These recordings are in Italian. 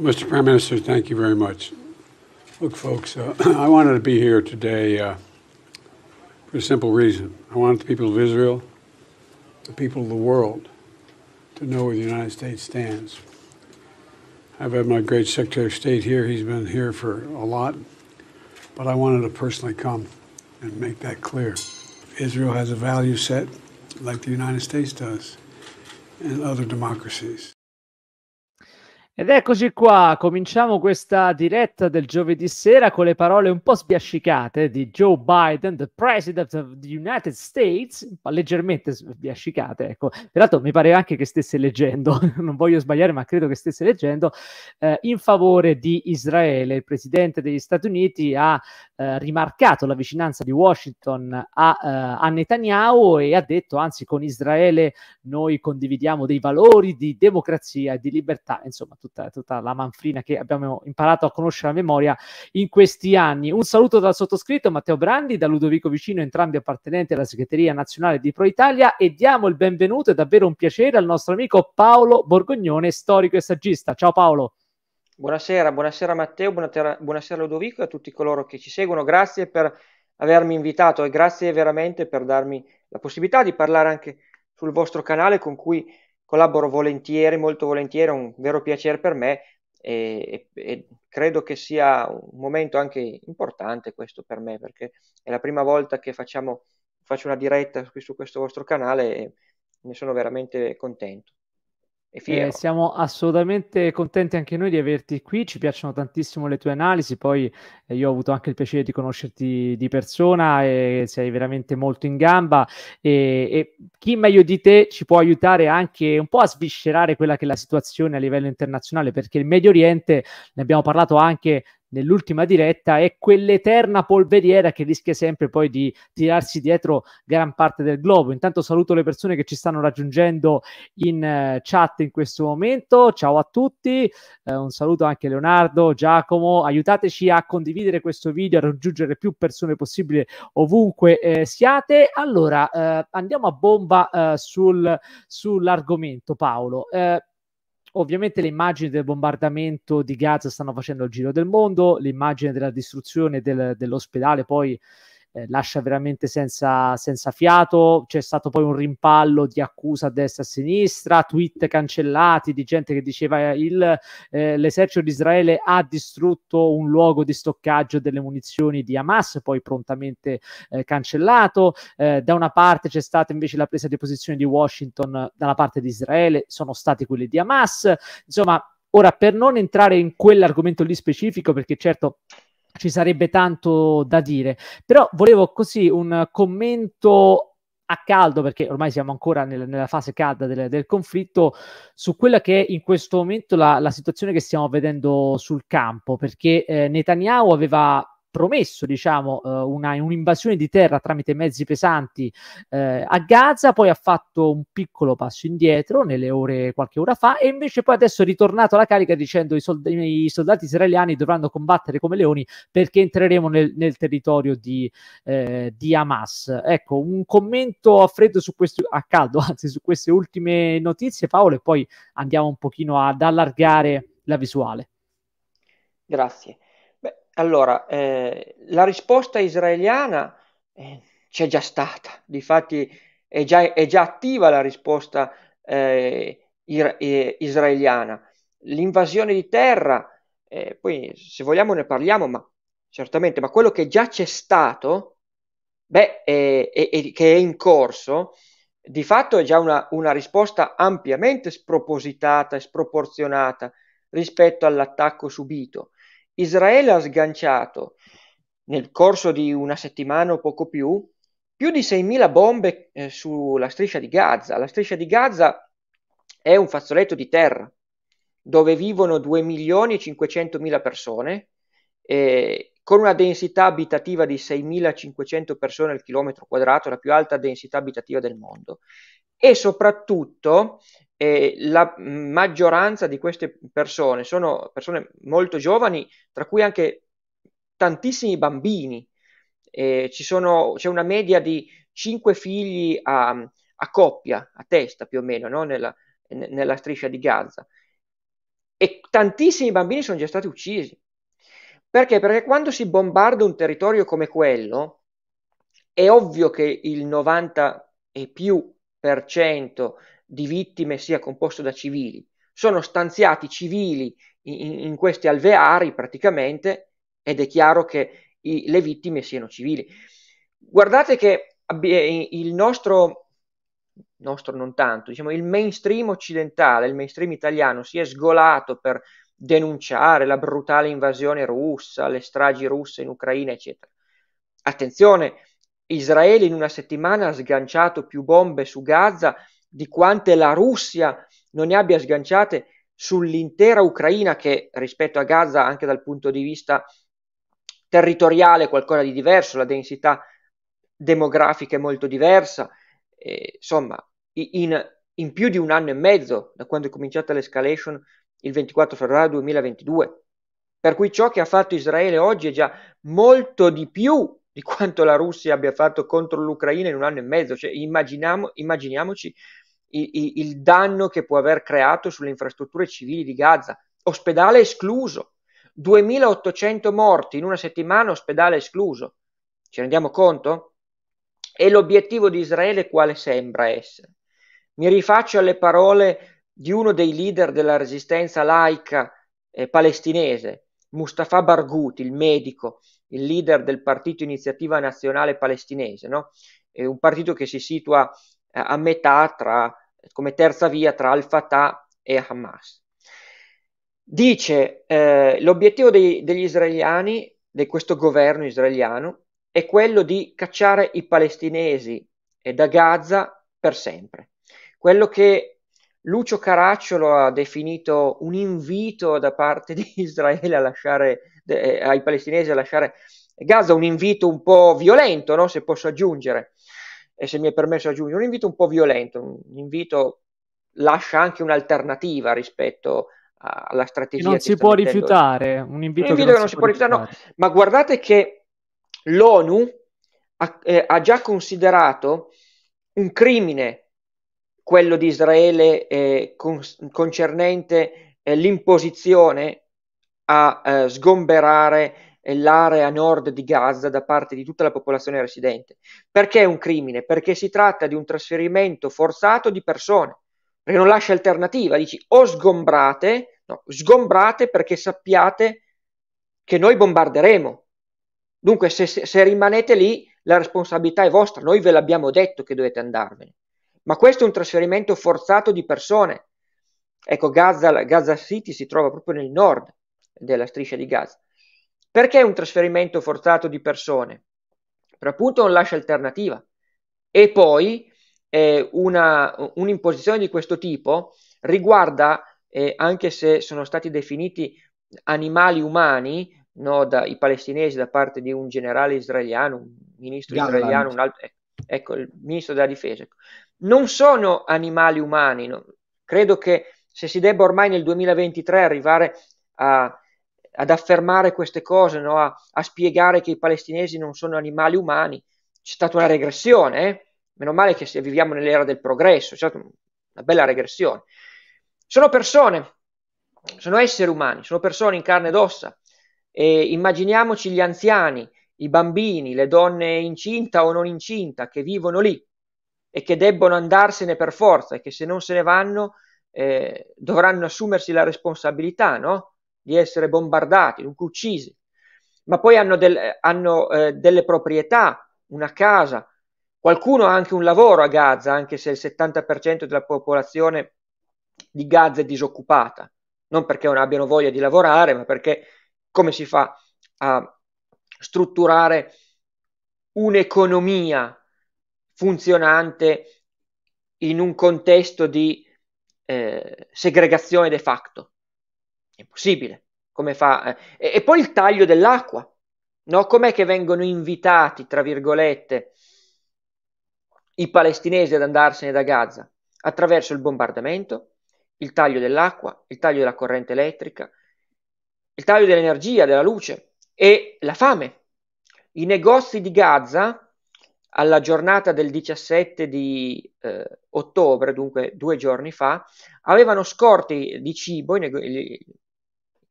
Mr. Prime Minister, thank you very much. Look, folks, uh, I wanted to be here today uh, for a simple reason. I wanted the people of Israel, the people of the world, to know where the United States stands. I've had my great Secretary of State here. He's been here for a lot, but I wanted to personally come and make that clear. Israel has a value set like the United States does and other democracies. Ed eccoci qua, cominciamo questa diretta del giovedì sera con le parole un po' sbiascicate di Joe Biden, the President of the United States, leggermente sbiascicate, ecco. Peraltro mi pareva anche che stesse leggendo, non voglio sbagliare, ma credo che stesse leggendo, eh, in favore di Israele. Il Presidente degli Stati Uniti ha eh, rimarcato la vicinanza di Washington a, eh, a Netanyahu e ha detto, anzi, con Israele noi condividiamo dei valori di democrazia e di libertà, insomma tutta, tutta, la manfrina che abbiamo imparato a conoscere a memoria in questi anni. Un saluto dal sottoscritto Matteo Brandi, da Ludovico Vicino, entrambi appartenenti alla segreteria nazionale di Pro Italia e diamo il benvenuto, è davvero un piacere, al nostro amico Paolo Borgognone, storico e saggista. Ciao Paolo. Buonasera, buonasera Matteo, buonasera, buonasera Ludovico e a tutti coloro che ci seguono. Grazie per avermi invitato e grazie veramente per darmi la possibilità di parlare anche sul vostro canale con cui collaboro volentieri, molto volentieri, è un vero piacere per me e, e, credo che sia un momento anche importante questo per me perché è la prima volta che facciamo, faccio una diretta qui su questo vostro canale e ne sono veramente contento. Eh, siamo assolutamente contenti anche noi di averti qui, ci piacciono tantissimo le tue analisi, poi eh, io ho avuto anche il piacere di conoscerti di persona e sei veramente molto in gamba e, e, chi meglio di te ci può aiutare anche un po' a sviscerare quella che è la situazione a livello internazionale perché il Medio Oriente, ne abbiamo parlato anche nell'ultima diretta è quell'eterna polveriera che rischia sempre poi di tirarsi dietro gran parte del globo. Intanto saluto le persone che ci stanno raggiungendo in eh, chat in questo momento. Ciao a tutti, eh, un saluto anche a Leonardo, Giacomo, aiutateci a condividere questo video, a raggiungere più persone possibile ovunque eh, siate. Allora, eh, andiamo a bomba eh, sul, sull'argomento Paolo. Eh, ovviamente le immagini del bombardamento di Gaza stanno facendo il giro del mondo, l'immagine della distruzione del, dell'ospedale poi eh, lascia veramente senza, senza fiato. C'è stato poi un rimpallo di accusa a destra e a sinistra, tweet cancellati di gente che diceva il, eh, l'esercito di Israele ha distrutto un luogo di stoccaggio delle munizioni di Hamas, poi prontamente eh, cancellato. Eh, da una parte c'è stata invece la presa di posizione di Washington dalla parte di Israele, sono stati quelli di Hamas. Insomma, Ora, per non entrare in quell'argomento lì specifico, perché certo ci sarebbe tanto da dire. Però volevo così un commento a caldo, perché ormai siamo ancora nel, nella fase calda del, del, conflitto, su quella che è in questo momento la, la situazione che stiamo vedendo sul campo, perché eh, Netanyahu aveva promesso diciamo, eh, una, un'invasione di terra tramite mezzi pesanti eh, a Gaza, poi ha fatto un piccolo passo indietro nelle ore qualche ora fa e invece poi adesso è ritornato alla carica dicendo i, sold- i soldati israeliani dovranno combattere come leoni perché entreremo nel, nel territorio di, eh, di, Hamas. Ecco, un commento a freddo su questo, a caldo, anzi su queste ultime notizie Paolo e poi andiamo un pochino ad allargare la visuale. Grazie. Allora, eh, la risposta israeliana eh, c'è già stata, difatti è già, è già attiva la risposta eh, eh israeliana. L'invasione di terra, eh, poi se vogliamo ne parliamo, ma certamente, ma quello che già c'è stato, beh, è, è, è, che è in corso, di fatto è già una, una risposta ampiamente spropositata e sproporzionata rispetto all'attacco subito. Israele ha sganciato, nel corso di una settimana o poco più, più di 6.000 bombe eh, sulla striscia di Gaza. La striscia di Gaza è un fazzoletto di terra dove vivono 2 milioni e 500 mila persone, eh, con una densità abitativa di 6.500 persone al chilometro quadrato, la più alta densità abitativa del mondo, e soprattutto e la maggioranza di queste persone sono persone molto giovani, tra cui anche tantissimi bambini. Eh, sono, c'è una media di 5 figli a, a, coppia, a testa più o meno, no? nella, nella striscia di Gaza. E tantissimi bambini sono già stati uccisi. Perché? Perché quando si bombarda un territorio come quello, è ovvio che il 90 e più per cento di vittime sia composto da civili. Sono stanziati civili in, in questi alveari praticamente ed è chiaro che i, le vittime siano civili. Guardate che eh, il nostro, nostro non tanto, diciamo il mainstream occidentale, il mainstream italiano si è sgolato per denunciare la brutale invasione russa, le stragi russe in Ucraina, eccetera. Attenzione, Israele in una settimana ha sganciato più bombe su Gaza di quante la Russia non ne abbia sganciate sull'intera Ucraina, che rispetto a Gaza, anche dal punto di vista territoriale, è qualcosa di diverso, la densità demografica è molto diversa. E, insomma, in, in più di un anno e mezzo da quando è cominciata l'escalation il 24 febbraio 2022. Per cui ciò che ha fatto Israele oggi è già molto di più di quanto la Russia abbia fatto contro l'Ucraina in un anno e mezzo. Cioè, immaginiamoci il, il, il danno che può aver creato sulle infrastrutture civili di Gaza, ospedale escluso. 2800 morti in una settimana, ospedale escluso. Ci rendiamo conto? E l'obiettivo di Israele quale sembra essere? Mi rifaccio alle parole di uno dei leader della resistenza laica eh, palestinese, Mustafa Barghouti, il medico, il leader del partito Iniziativa Nazionale Palestinese, no? un partito che si situa eh, a metà tra, come terza via tra Al-Fatah e Hamas. Dice eh, l'obiettivo dei, degli israeliani, di questo governo israeliano, è quello di cacciare i palestinesi eh, da Gaza per sempre. Quello che Lucio Caracciolo ha definito un invito da parte di Israele a lasciare eh, ai palestinesi a lasciare Gaza, un invito un po' violento, no? se posso aggiungere, e se mi è permesso aggiungere, un invito un po' violento, un invito lascia anche un'alternativa rispetto alla strategia. non si può rifiutare, un invito, un invito che, che non, non si può rifiutare, rifiutare. No. ma guardate che l'ONU ha, eh, ha già considerato un crimine quello di Israele eh, con, concernente eh, l'imposizione a eh, sgomberare l'area nord di Gaza da parte di tutta la popolazione residente. Perché è un crimine? Perché si tratta di un trasferimento forzato di persone, perché non lascia alternativa, dici o sgombrate, no, sgombrate perché sappiate che noi bombarderemo. Dunque se, se rimanete lì la responsabilità è vostra, noi ve l'abbiamo detto che dovete andarvene. Ma questo è un trasferimento forzato di persone. Ecco, Gaza, Gaza City si trova proprio nel nord, della striscia di Gaza. Perché un trasferimento forzato di persone? Per appunto non lascia alternativa. E poi eh, una, un'imposizione di questo tipo riguarda, eh, anche se sono stati definiti animali umani, no, dai palestinesi da parte di un generale israeliano, un ministro Gallant. israeliano, un altro, eh, ecco, il ministro della difesa. Ecco. Non sono animali umani, no? credo che se si debba ormai nel 2023 arrivare a, ad affermare queste cose, no? a, a, spiegare che i palestinesi non sono animali umani. C'è stata una regressione, eh? meno male che viviamo nell'era del progresso, è stata una bella regressione. Sono persone, sono esseri umani, sono persone in carne ed ossa. E immaginiamoci gli anziani, i bambini, le donne incinta o non incinta che vivono lì e che debbono andarsene per forza e che se non se ne vanno eh, dovranno assumersi la responsabilità, no? di essere bombardati, dunque uccisi, ma poi hanno, del, hanno eh, delle proprietà, una casa, qualcuno ha anche un lavoro a Gaza, anche se il 70% della popolazione di Gaza è disoccupata, non perché non abbiano voglia di lavorare, ma perché come si fa a strutturare un'economia funzionante in un contesto di eh, segregazione de facto. Impossibile. Come fa? Eh, e, e poi il taglio dell'acqua. No? Com'è che vengono invitati, tra virgolette, i palestinesi ad andarsene da Gaza? Attraverso il bombardamento, il taglio dell'acqua, il taglio della corrente elettrica, il taglio dell'energia, della luce e la fame. I negozi di Gaza alla giornata del 17 di eh, ottobre, dunque due giorni fa, avevano scorte di cibo, i, neg-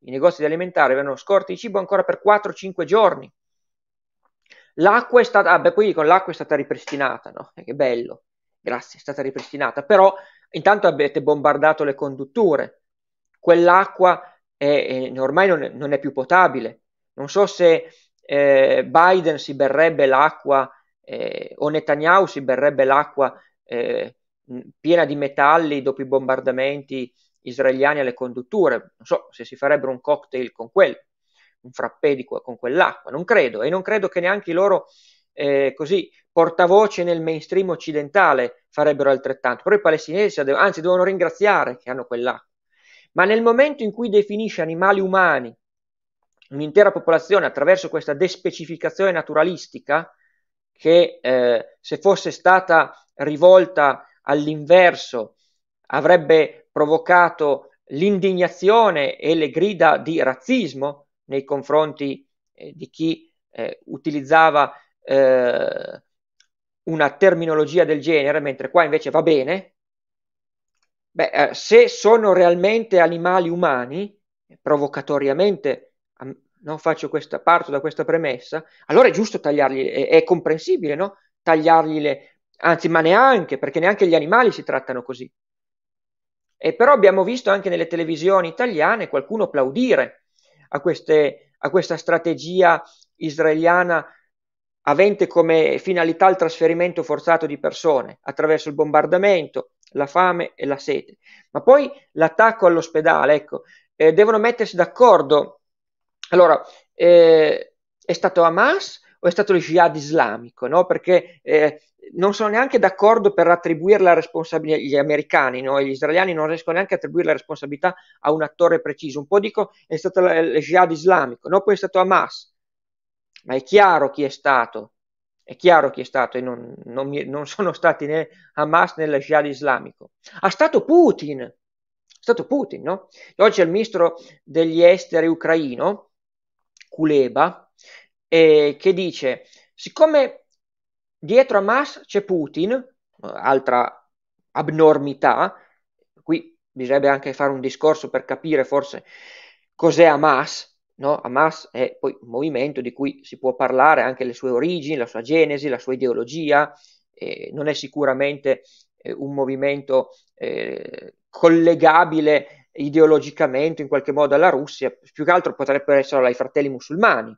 i negozi alimentari avevano scorte di cibo ancora per 4-5 giorni. L'acqua è stata, ah beh, poi con l'acqua è stata ripristinata, no? Eh, che bello, grazie, è stata ripristinata, però intanto avete bombardato le condutture, quell'acqua è, è, ormai non è, non è, più potabile. Non so se eh, Biden si berrebbe l'acqua eh, o Netanyahu si berrebbe l'acqua eh, piena di metalli dopo i bombardamenti israeliani alle condutture, non so se si farebbero un cocktail con quello, un frappè di, con quell'acqua, non credo, e non credo che neanche i loro eh, così portavoce nel mainstream occidentale farebbero altrettanto, però i palestinesi anzi devono ringraziare che hanno quell'acqua. Ma nel momento in cui definisce animali umani un'intera popolazione attraverso questa despecificazione naturalistica, che eh, se fosse stata rivolta all'inverso avrebbe provocato l'indignazione e le grida di razzismo nei confronti eh, di chi eh, utilizzava eh, una terminologia del genere, mentre qua invece va bene. Beh, eh, se sono realmente animali umani, provocatoriamente no, faccio questa, parto da questa premessa, allora è giusto tagliargli, è, è comprensibile, no? Tagliargli le, anzi, ma neanche, perché neanche gli animali si trattano così. E eh, però abbiamo visto anche nelle televisioni italiane qualcuno applaudire a, queste, a questa strategia israeliana avente come finalità il trasferimento forzato di persone attraverso il bombardamento, la fame e la sete. Ma poi l'attacco all'ospedale, ecco, eh, devono mettersi d'accordo. Allora, eh, è stato Hamas o è stato il jihad islamico, no? perché eh, non sono neanche d'accordo per attribuire la responsabilità, agli americani, no? gli israeliani non riescono neanche a attribuire la responsabilità a un attore preciso, un po' dico è stato il jihad islamico, no? poi è stato Hamas, ma è chiaro chi è stato, è chiaro chi è stato e non, non, non sono stati né Hamas né lo jihad islamico, ha stato Putin, è stato Putin, no? oggi è il ministro degli esteri ucraino, Kuleba, eh, che dice, siccome dietro Hamas c'è Putin, altra abnormità, qui bisognerebbe anche fare un discorso per capire forse cos'è Hamas, no? Hamas è poi un movimento di cui si può parlare anche le sue origini, la sua genesi, la sua ideologia, eh, non è sicuramente eh, un movimento eh, collegabile ideologicamente in qualche modo alla Russia, più che altro potrebbero essere ai fratelli musulmani,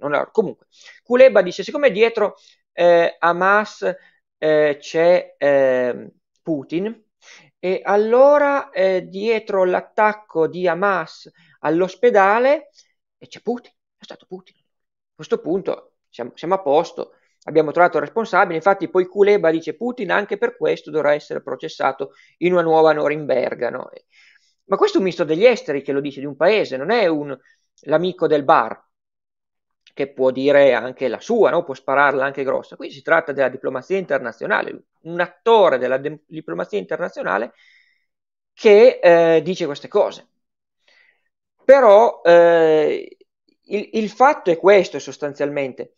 non era, comunque, Culeba dice, siccome dietro eh, Hamas eh, c'è eh, Putin, e allora eh, dietro l'attacco di Hamas all'ospedale eh, c'è Putin, è stato Putin. A questo punto siamo, siamo a posto, abbiamo trovato il responsabile, infatti poi Culeba dice Putin anche per questo dovrà essere processato in una nuova Norimberga. No? Ma questo è un ministro degli esteri che lo dice di un paese, non è un, l'amico del bar che può dire anche la sua, no? può spararla anche grossa. Qui si tratta della diplomazia internazionale, un attore della de- diplomazia internazionale che eh, dice queste cose. Però eh, il, il fatto è questo sostanzialmente.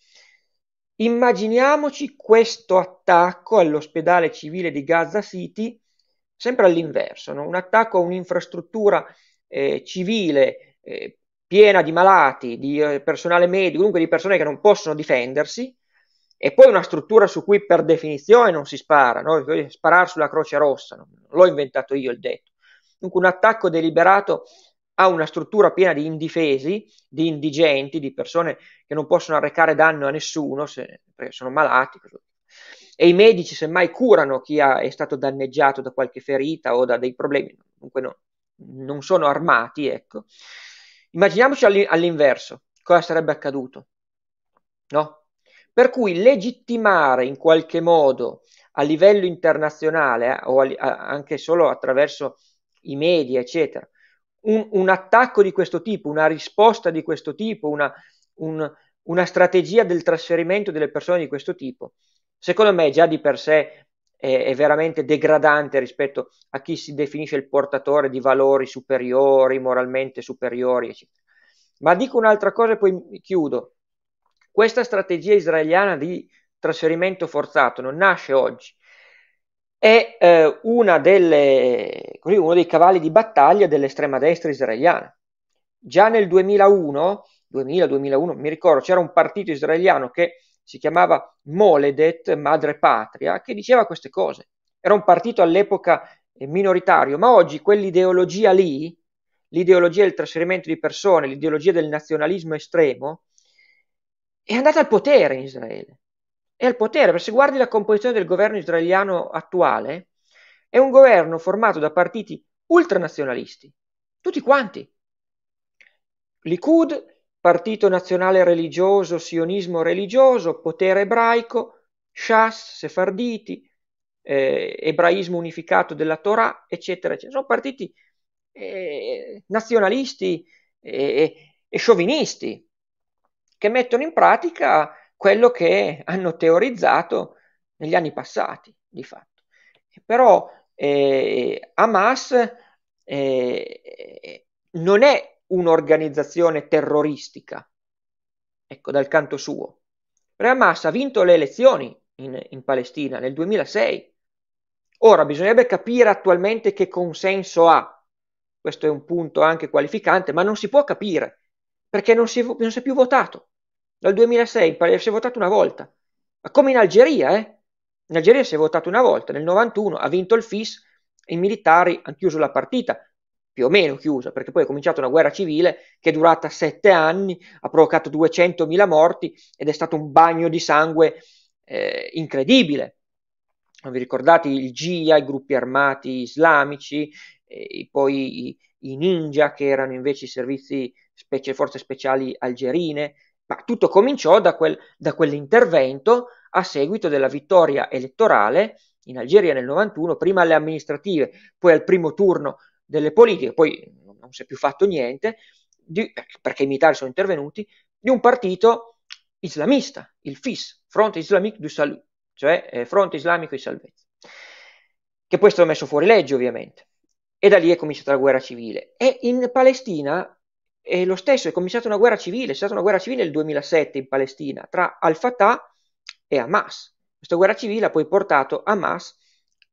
Immaginiamoci questo attacco all'ospedale civile di Gaza City, sempre all'inverso, no? un attacco a un'infrastruttura eh, civile eh, piena di malati, di eh, personale medico, dunque di persone che non possono difendersi, e poi una struttura su cui per definizione non si spara, no? sparare sulla Croce Rossa, non l'ho inventato io il detto. Dunque un attacco deliberato a una struttura piena di indifesi, di indigenti, di persone che non possono arrecare danno a nessuno se, perché sono malati. E i medici semmai curano chi ha, è stato danneggiato da qualche ferita o da dei problemi, dunque no, non sono armati, ecco. Immaginiamoci all'inverso, cosa sarebbe accaduto. No? Per cui legittimare in qualche modo a livello internazionale eh, o a, a, anche solo attraverso i media, eccetera, un, un, attacco di questo tipo, una risposta di questo tipo, una, un, una strategia del trasferimento delle persone di questo tipo, secondo me già di per sé è, è veramente degradante rispetto a chi si definisce il portatore di valori superiori, moralmente superiori, eccetera. Ma dico un'altra cosa e poi chiudo. Questa strategia israeliana di trasferimento forzato non nasce oggi, è eh, delle, così, uno dei cavalli di battaglia dell'estrema destra israeliana. Già nel 2001, 2000-2001, mi ricordo, c'era un partito israeliano che si chiamava Moledet, Madre Patria, che diceva queste cose. Era un partito all'epoca eh, minoritario, ma oggi quell'ideologia lì, l'ideologia del trasferimento di persone, l'ideologia del nazionalismo estremo, è andata al potere in Israele. È al potere, perché se guardi la composizione del governo israeliano attuale, è un governo formato da partiti ultranazionalisti, tutti quanti. Likud, Partito Nazionale Religioso Sionismo Religioso, Potere Ebraico, Shas, Sefarditi, eh, Ebraismo Unificato della Torah, eccetera, eccetera. Sono partiti eh, nazionalisti e, eh, e sciovinisti che mettono in pratica quello che hanno teorizzato negli anni passati, di fatto. Però eh, Hamas eh, non è un'organizzazione terroristica. Ecco, dal canto suo. Però Hamas ha vinto le elezioni in, in Palestina nel 2006. Ora, bisognerebbe capire attualmente che consenso ha. Questo è un punto anche qualificante, ma non si può capire, perché non si, non si è più votato. Dal 2006 in Palestina si è votato una volta. Ma come in Algeria, eh? In Algeria si è votato una volta, nel 91 ha vinto il FIS, i militari hanno chiuso la partita più o meno chiusa, perché poi è cominciata una guerra civile che è durata sette anni, ha provocato 200.000 morti ed è stato un bagno di sangue eh, incredibile. Vi ricordate il GIA, i gruppi armati islamici, eh, poi i, i, ninja che erano invece i servizi, specie, forze speciali algerine, ma tutto cominciò da, quel, da quell'intervento a seguito della vittoria elettorale in Algeria nel 91, prima alle amministrative, poi al primo turno delle politiche, poi non si è più fatto niente, di, perché i militari sono intervenuti, di un partito islamista, il FIS, Fronte Islamique du Salut, cioè eh, Fronte Islamico di Salvezza, che poi è stato messo fuori legge ovviamente, e da lì è cominciata la guerra civile. E in Palestina è lo stesso, è cominciata una guerra civile, è stata una guerra civile nel 2007 in Palestina tra Al-Fatah e Hamas. Questa guerra civile ha poi portato Hamas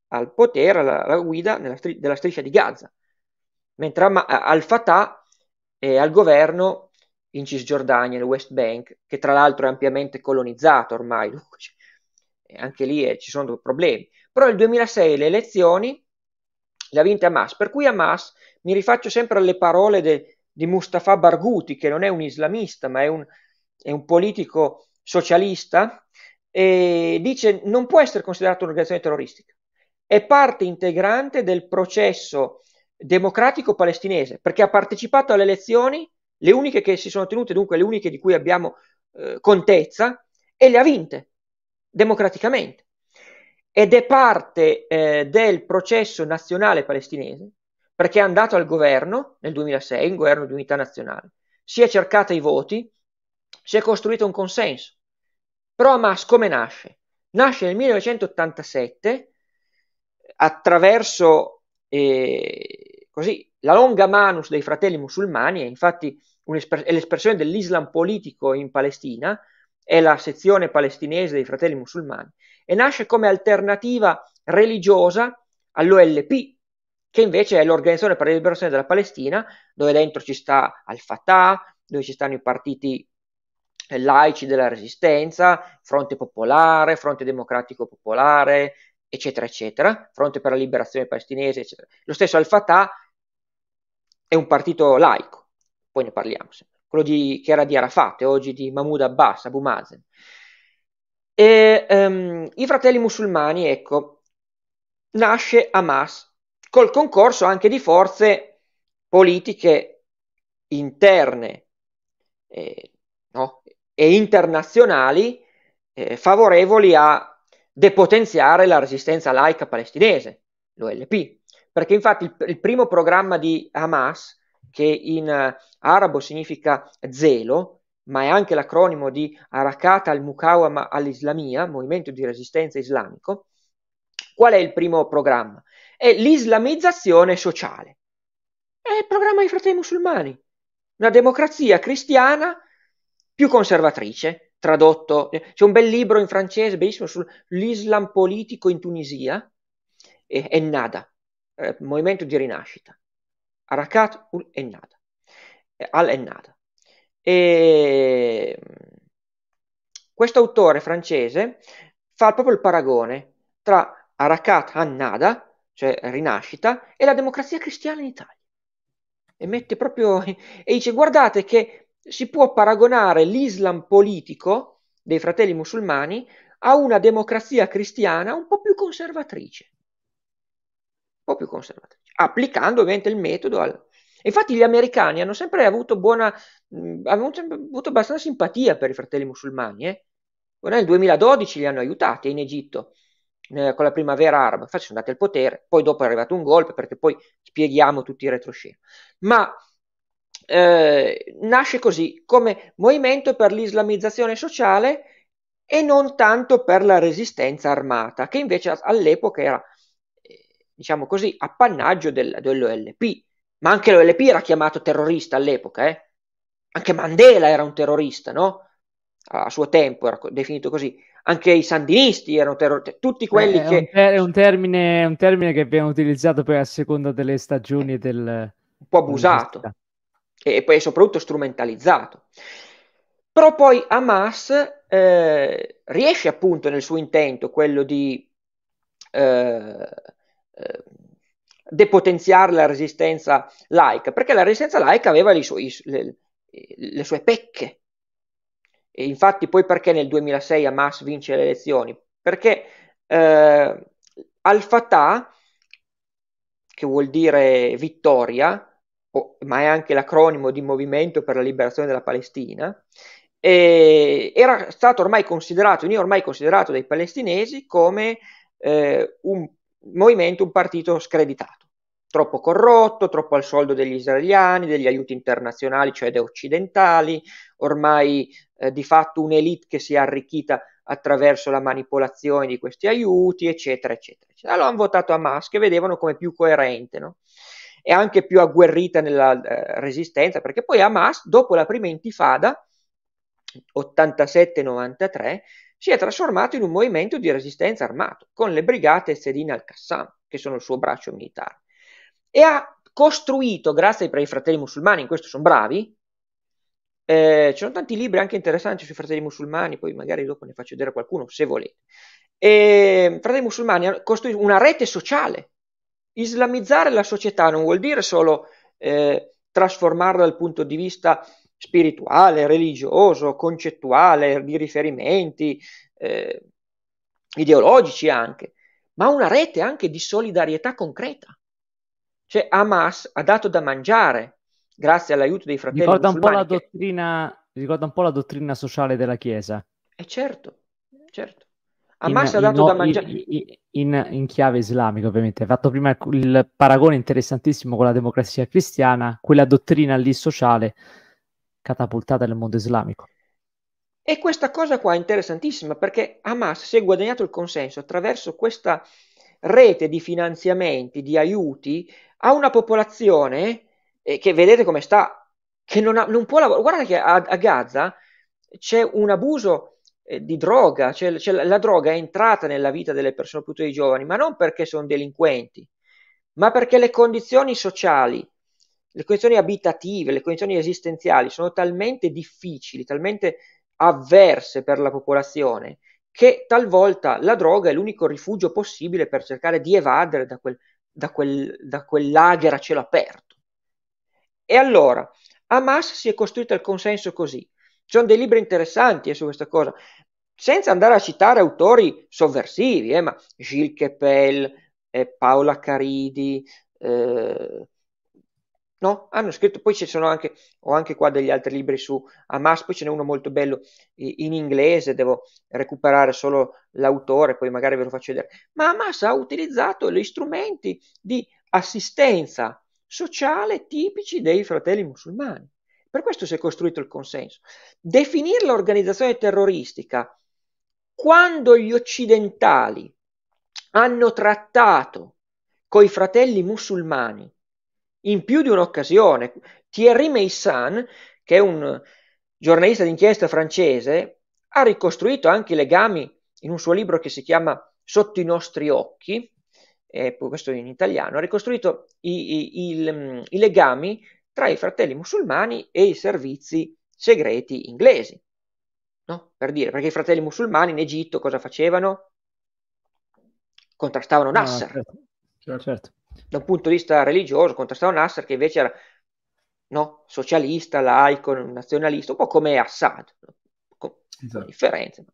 al potere, alla, alla guida stri- della striscia di Gaza mentre Al-Fatah è al governo in Cisgiordania, nel West Bank, che tra l'altro è ampiamente colonizzato ormai, anche lì eh, ci sono problemi. Però nel 2006 le elezioni le ha vinte Hamas, per cui Hamas, mi rifaccio sempre alle parole de, di Mustafa Barghouti, che non è un islamista, ma è un, è un politico socialista, e dice non può essere considerato un'organizzazione terroristica, è parte integrante del processo democratico palestinese, perché ha partecipato alle elezioni, le uniche che si sono tenute, dunque le uniche di cui abbiamo eh, contezza, e le ha vinte democraticamente. Ed è parte eh, del processo nazionale palestinese, perché è andato al governo nel 2006, in governo di unità nazionale, si è cercata i voti, si è costruito un consenso. Però Hamas come nasce? Nasce nel 1987 attraverso e così la longa manus dei fratelli musulmani è infatti è l'espressione dell'Islam politico in Palestina, è la sezione palestinese dei fratelli musulmani e nasce come alternativa religiosa all'OLP, che invece è l'Organizzazione per la Liberazione della Palestina, dove dentro ci sta Al-Fatah, dove ci stanno i partiti laici della resistenza, Fronte Popolare, Fronte Democratico Popolare, eccetera, eccetera, Fronte per la Liberazione Palestinese, eccetera. Lo stesso Al-Fatah è un partito laico, poi ne parliamo, quello di, che era di Arafat e oggi di Mahmoud Abbas, Abu Mazen. E, um, I fratelli musulmani, ecco, nasce Hamas col concorso anche di forze politiche interne eh, no? e internazionali eh, favorevoli a depotenziare la resistenza laica palestinese, l'OLP, perché infatti il, il primo programma di Hamas, che in uh, arabo significa zelo, ma è anche l'acronimo di Arakat al-Mukawama al-Islamia, Movimento di Resistenza Islamico, qual è il primo programma? È l'islamizzazione sociale. È il programma dei fratelli musulmani, una democrazia cristiana più conservatrice, tradotto, eh, c'è un bel libro in francese, bellissimo, sull'Islam politico in Tunisia, e, e Nada, eh, Movimento di Rinascita, Arakat ul Ennada, eh, al Ennada. E... Mm, questo autore francese fa proprio il paragone tra Arakat Annada, cioè Rinascita, e la democrazia cristiana in Italia. E mette proprio e dice guardate che si può paragonare l'Islam politico dei fratelli musulmani a una democrazia cristiana un po' più conservatrice, un po' più conservatrice, applicando ovviamente il metodo al... Infatti gli americani hanno sempre avuto buona, hanno sempre avuto abbastanza simpatia per i fratelli musulmani, eh? nel 2012 li hanno aiutati in Egitto eh, con la primavera araba, infatti sono andati al potere, poi dopo è arrivato un golpe perché poi spieghiamo tutti i retroscena. Ma eh, nasce così come movimento per l'islamizzazione sociale e non tanto per la resistenza armata, che invece all'epoca era, eh, diciamo così, appannaggio del, dell'OLP. Ma anche l'OLP era chiamato terrorista all'epoca, eh? Anche Mandela era un terrorista, no? A suo tempo era definito così. Anche i sandinisti erano terroristi, tutti quelli eh, che... È un, ter- un, termine, un termine che abbiamo utilizzato poi a seconda delle stagioni del... Un po' abusato e poi soprattutto strumentalizzato. Però poi Hamas eh, riesce appunto nel suo intento, quello di eh, eh depotenziare la resistenza laica, perché la resistenza laica aveva suoi, le, le, sue pecche. E infatti poi perché nel 2006 Hamas vince le elezioni? Perché eh, Al-Fatah, che vuol dire vittoria, ma è anche l'acronimo di Movimento per la Liberazione della Palestina, eh, era stato ormai considerato, ormai considerato dai palestinesi come eh, un movimento, un partito screditato, troppo corrotto, troppo al soldo degli israeliani, degli aiuti internazionali, cioè dei occidentali, ormai eh, di fatto un'elite che si è arricchita attraverso la manipolazione di questi aiuti, eccetera, eccetera. eccetera. Allora hanno votato Hamas che vedevano come più coerente, no? è anche più agguerrita nella eh, resistenza, perché poi Hamas, dopo la prima intifada, 87-93, si è trasformato in un movimento di resistenza armato, con le brigate Sedin al-Qassam, che sono il suo braccio militare, e ha costruito, grazie ai fratelli musulmani, in questo sono bravi, eh, ci sono tanti libri anche interessanti sui fratelli musulmani, poi magari dopo ne faccio vedere qualcuno se volete. E, fratelli musulmani hanno costruito una rete sociale Islamizzare la società non vuol dire solo eh, trasformarla dal punto di vista spirituale, religioso, concettuale, di riferimenti, eh, ideologici anche, ma una rete anche di solidarietà concreta. Cioè Hamas ha dato da mangiare grazie all'aiuto dei fratelli ricorda un po' la che... dottrina Ricorda un po' la dottrina sociale della Chiesa. E eh, certo, certo. Hamas ha dato in, da mangiare in, in, chiave islamica ovviamente hai fatto prima il, il, paragone interessantissimo con la democrazia cristiana quella dottrina lì sociale catapultata nel mondo islamico e questa cosa qua è interessantissima perché Hamas si è guadagnato il consenso attraverso questa rete di finanziamenti, di aiuti a una popolazione eh, che vedete come sta, che non, ha, non può lavorare. Guardate che a, a Gaza c'è un abuso eh, di droga, cioè, cioè, la droga è entrata nella vita delle persone, soprattutto dei giovani, ma non perché sono delinquenti, ma perché le condizioni sociali, le condizioni abitative, le condizioni esistenziali sono talmente difficili, talmente avverse per la popolazione, che talvolta la droga è l'unico rifugio possibile per cercare di evadere da quel, da quel, da quel lager a cielo aperto. E allora, Hamas si è costruito il consenso così. Ci sono dei libri interessanti eh, su questa cosa, senza andare a citare autori sovversivi, eh, ma Gilles Kepel, eh, Paola Caridi, eh, no? Hanno scritto, poi ci sono anche, ho anche qua degli altri libri su Hamas, poi ce n'è uno molto bello in inglese, devo recuperare solo l'autore, poi magari ve lo faccio vedere. Ma Hamas ha utilizzato gli strumenti di assistenza sociale tipici dei fratelli musulmani. Per questo si è costruito il consenso. Definire l'organizzazione terroristica quando gli occidentali hanno trattato coi fratelli musulmani in più di un'occasione. Thierry Meissan, che è un giornalista d'inchiesta francese, ha ricostruito anche i legami in un suo libro che si chiama Sotto i nostri occhi, eh, questo in italiano, ha ricostruito i, i, i, mm, i legami tra i fratelli musulmani e i servizi segreti inglesi. No? Per dire, perché i fratelli musulmani in Egitto cosa facevano? Contrastavano Nasser. Ah, certo. Da un punto di vista religioso, contrastavano Nasser che invece era no? socialista, laico, nazionalista, un po' come Assad. No? Con, esatto. con differenze,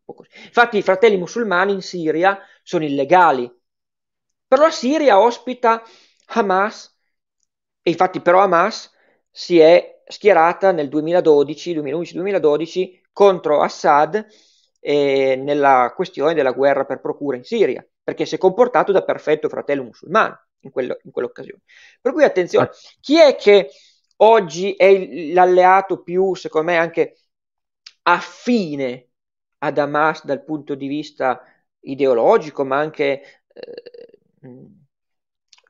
Infatti i fratelli musulmani in Siria sono illegali. Però la Siria ospita Hamas, e infatti però Hamas si è schierata nel 2012, 2011-2012 contro Assad eh, nella questione della guerra per procura in Siria, perché si è comportato da perfetto fratello musulmano in, quello, in quell'occasione. Per cui attenzione, ah. chi è che oggi è l'alleato più, secondo me, anche affine a Damas dal punto di vista ideologico, ma anche eh,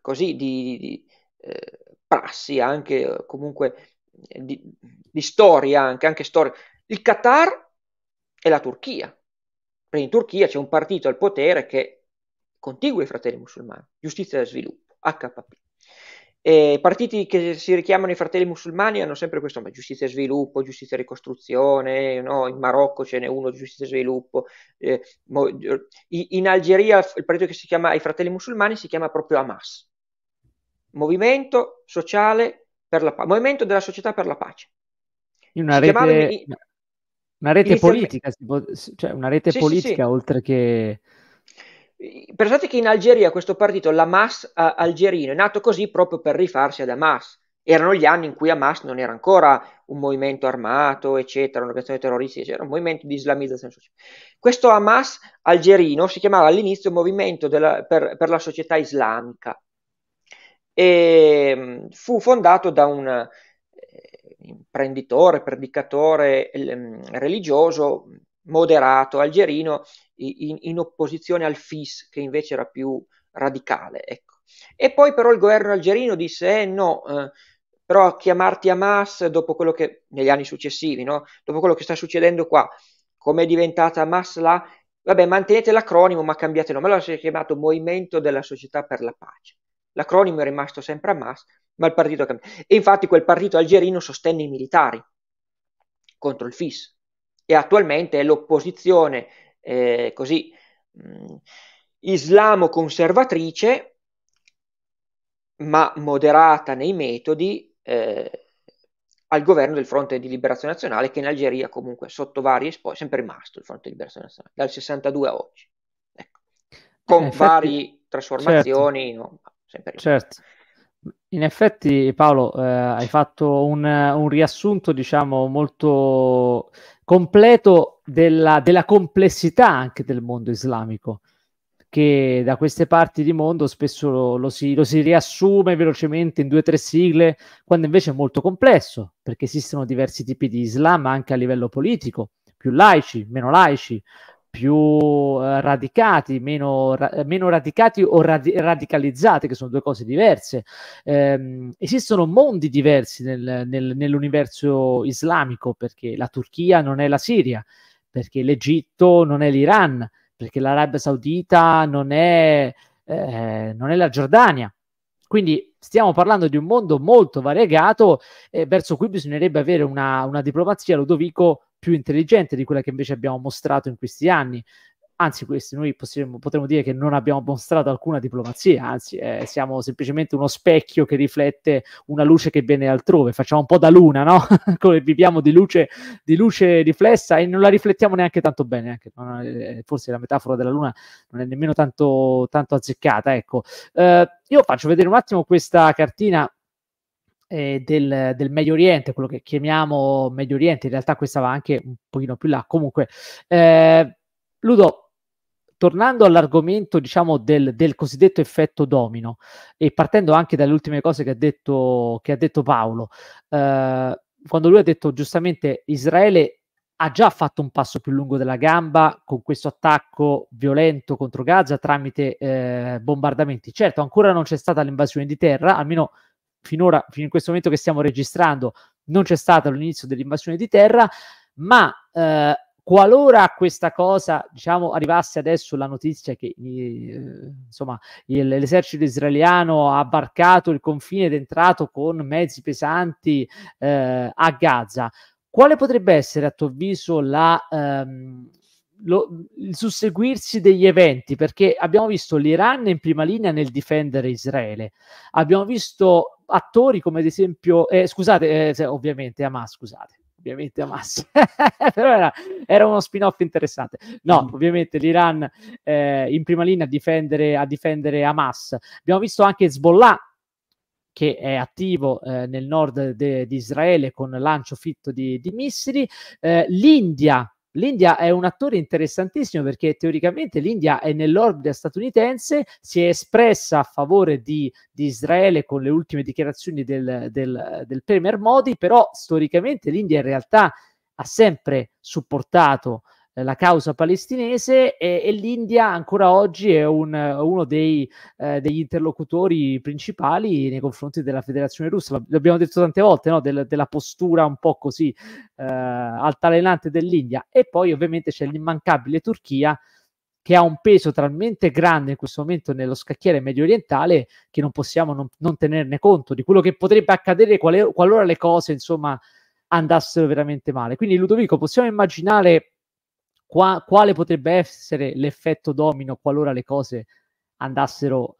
così di, di eh, prassi, anche eh, comunque eh, di, di storia, anche, anche storia. Il Qatar e la Turchia. Perché in Turchia c'è un partito al potere che contiguo ai fratelli musulmani, giustizia e sviluppo, HPP. E partiti che si richiamano i fratelli musulmani hanno sempre questo nome, giustizia e sviluppo, giustizia e ricostruzione, no? in Marocco ce n'è uno, giustizia e sviluppo, eh, in Algeria il partito che si chiama i fratelli musulmani si chiama proprio Hamas, Movimento, sociale per la, pace, Movimento della Società per la Pace. Una rete, in, una rete, politica, cioè una rete sì, politica sì, sì. oltre che... Pensate che in Algeria questo partito, l'Hamas algerino, è nato così proprio per rifarsi ad Hamas. Erano gli anni in cui Hamas non era ancora un movimento armato, eccetera, un'organizzazione terroristica, era un movimento di islamizzazione sociale. Questo Hamas algerino si chiamava all'inizio Movimento della, per, per la Società Islamica, e ehm, fu fondato da un eh, imprenditore, predicatore ehm, religioso moderato algerino in, in, opposizione al FIS che invece era più radicale. Ecco. E poi però il governo algerino disse eh, no, eh, però chiamarti Hamas dopo quello che negli anni successivi, no? dopo quello che sta succedendo qua, come è diventata Hamas là, vabbè mantenete l'acronimo ma cambiate nome, allora si è chiamato Movimento della Società per la Pace l'acronimo è rimasto sempre Hamas, ma il partito ha cambiato. E infatti quel partito algerino sostenne i militari contro il FIS e attualmente è l'opposizione eh, così mh, mm, islamo-conservatrice ma moderata nei metodi eh, al governo del Fronte di Liberazione Nazionale che in Algeria comunque sotto varie espoi è sempre rimasto il Fronte di Liberazione Nazionale dal 62 a oggi ecco. con eh, infatti, vari trasformazioni certo. no? sempre certo. In effetti, Paolo, eh, hai fatto un, un, riassunto, diciamo, molto completo della, della, complessità anche del mondo islamico, che da queste parti di mondo spesso lo, lo, si, lo si riassume velocemente in due o tre sigle, quando invece è molto complesso, perché esistono diversi tipi di Islam anche a livello politico, più laici, meno laici, più eh, radicati, meno, ra- eh, meno radicati o radi- radicalizzati, che sono due cose diverse. Eh, esistono mondi diversi nel, nel, nell'universo islamico, perché la Turchia non è la Siria, perché l'Egitto non è l'Iran, perché l'Arabia Saudita non è, eh, non è la Giordania. Quindi stiamo parlando di un mondo molto variegato eh, verso cui bisognerebbe avere una, una diplomazia, Ludovico, più intelligente di quella che invece abbiamo mostrato in questi anni. Anzi, questi noi possiamo, potremmo dire che non abbiamo mostrato alcuna diplomazia, anzi, eh, siamo semplicemente uno specchio che riflette una luce che viene altrove. Facciamo un po' da luna, no? Come viviamo di luce, di luce riflessa e non la riflettiamo neanche tanto bene. Ecco. Neanche, è, eh, forse la metafora della luna non è nemmeno tanto, tanto azzeccata. Ecco. Eh, io faccio vedere un attimo questa cartina eh, del, del, Medio Oriente, quello che chiamiamo Medio Oriente, in realtà questa va anche un pochino più là. Comunque, eh, Ludo, tornando all'argomento diciamo del, del, cosiddetto effetto domino e partendo anche dalle ultime cose che ha detto, che ha detto Paolo, eh, quando lui ha detto giustamente Israele ha già fatto un passo più lungo della gamba con questo attacco violento contro Gaza tramite eh, bombardamenti. Certo, ancora non c'è stata l'invasione di terra, almeno finora, fino in questo momento che stiamo registrando, non c'è stato l'inizio dell'invasione di terra, ma eh, qualora questa cosa, diciamo, arrivasse adesso la notizia che eh, insomma, il, l'esercito israeliano ha varcato il confine ed è entrato con mezzi pesanti eh, a Gaza, quale potrebbe essere a tuo avviso la, ehm, lo, il susseguirsi degli eventi, perché abbiamo visto l'Iran in prima linea nel difendere Israele, abbiamo visto attori come ad esempio, eh, scusate, eh, ovviamente Hamas, scusate, ovviamente Hamas, però era, era, uno spin-off interessante. No, mm. ovviamente l'Iran eh, in prima linea a difendere, a difendere Hamas. Abbiamo visto anche Hezbollah che è attivo eh, nel nord di Israele con lancio fitto di, di missili, eh, l'India L'India è un attore interessantissimo perché teoricamente l'India è nell'orbita statunitense, si è espressa a favore di, di Israele con le ultime dichiarazioni del, del, del Premier Modi, però storicamente l'India in realtà ha sempre supportato eh, la causa palestinese e, e, l'India ancora oggi è un, uno dei, eh, degli interlocutori principali nei confronti della federazione russa. L'abbiamo detto tante volte, no? Del, della postura un po' così eh, altalenante dell'India. E poi ovviamente c'è l'immancabile Turchia che ha un peso talmente grande in questo momento nello scacchiere medio orientale che non possiamo non, non tenerne conto di quello che potrebbe accadere quale, qualora le cose insomma andassero veramente male. Quindi Ludovico, possiamo immaginare Qua, quale potrebbe essere l'effetto domino qualora le cose andassero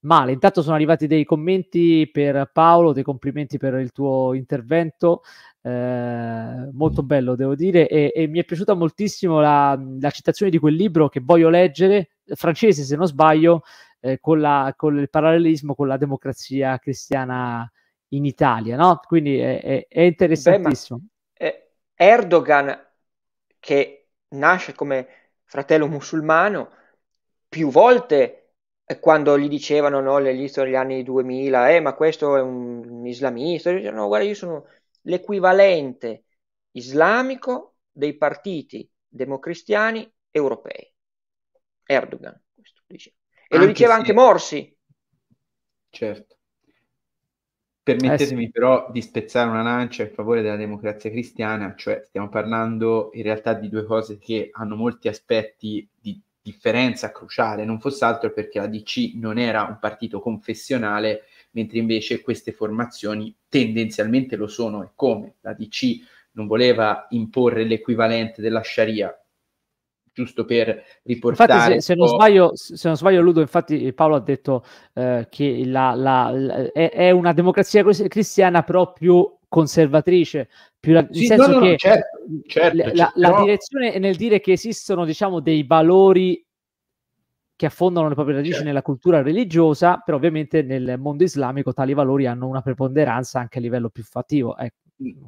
male? Intanto sono arrivati dei commenti per Paolo, dei complimenti per il tuo intervento, eh, molto bello devo dire, e, e mi è piaciuta moltissimo la, la, citazione di quel libro che voglio leggere, francese se non sbaglio, eh, con, la, con, il parallelismo con la democrazia cristiana in Italia, no? Quindi è, è, è interessantissimo. Beh, Erdogan che nasce come fratello musulmano, più volte eh, quando gli dicevano no, all'inizio degli anni 2000, eh, ma questo è un islamista, io dicevo, no, guarda, io sono l'equivalente islamico dei partiti democristiani europei. Erdogan, questo dice. E anche lo diceva sì. anche Morsi. Certo. Permettetemi eh sì. però di spezzare una lancia in favore della democrazia cristiana, cioè stiamo parlando in realtà di due cose che hanno molti aspetti di differenza cruciale, non fosse altro perché la DC non era un partito confessionale, mentre invece queste formazioni tendenzialmente lo sono e come la DC non voleva imporre l'equivalente della Sharia giusto per riportare. Infatti, se, se, non, sbaglio, se non, sbaglio, Ludo, infatti Paolo ha detto eh, che la, la, la, è, è, una democrazia cristiana proprio conservatrice, più la, sì, senso no, no, che certo, certo, la, la però... direzione è nel dire che esistono diciamo dei valori che affondano le proprie radici certo. nella cultura religiosa, però ovviamente nel mondo islamico tali valori hanno una preponderanza anche a livello più fattivo. Ecco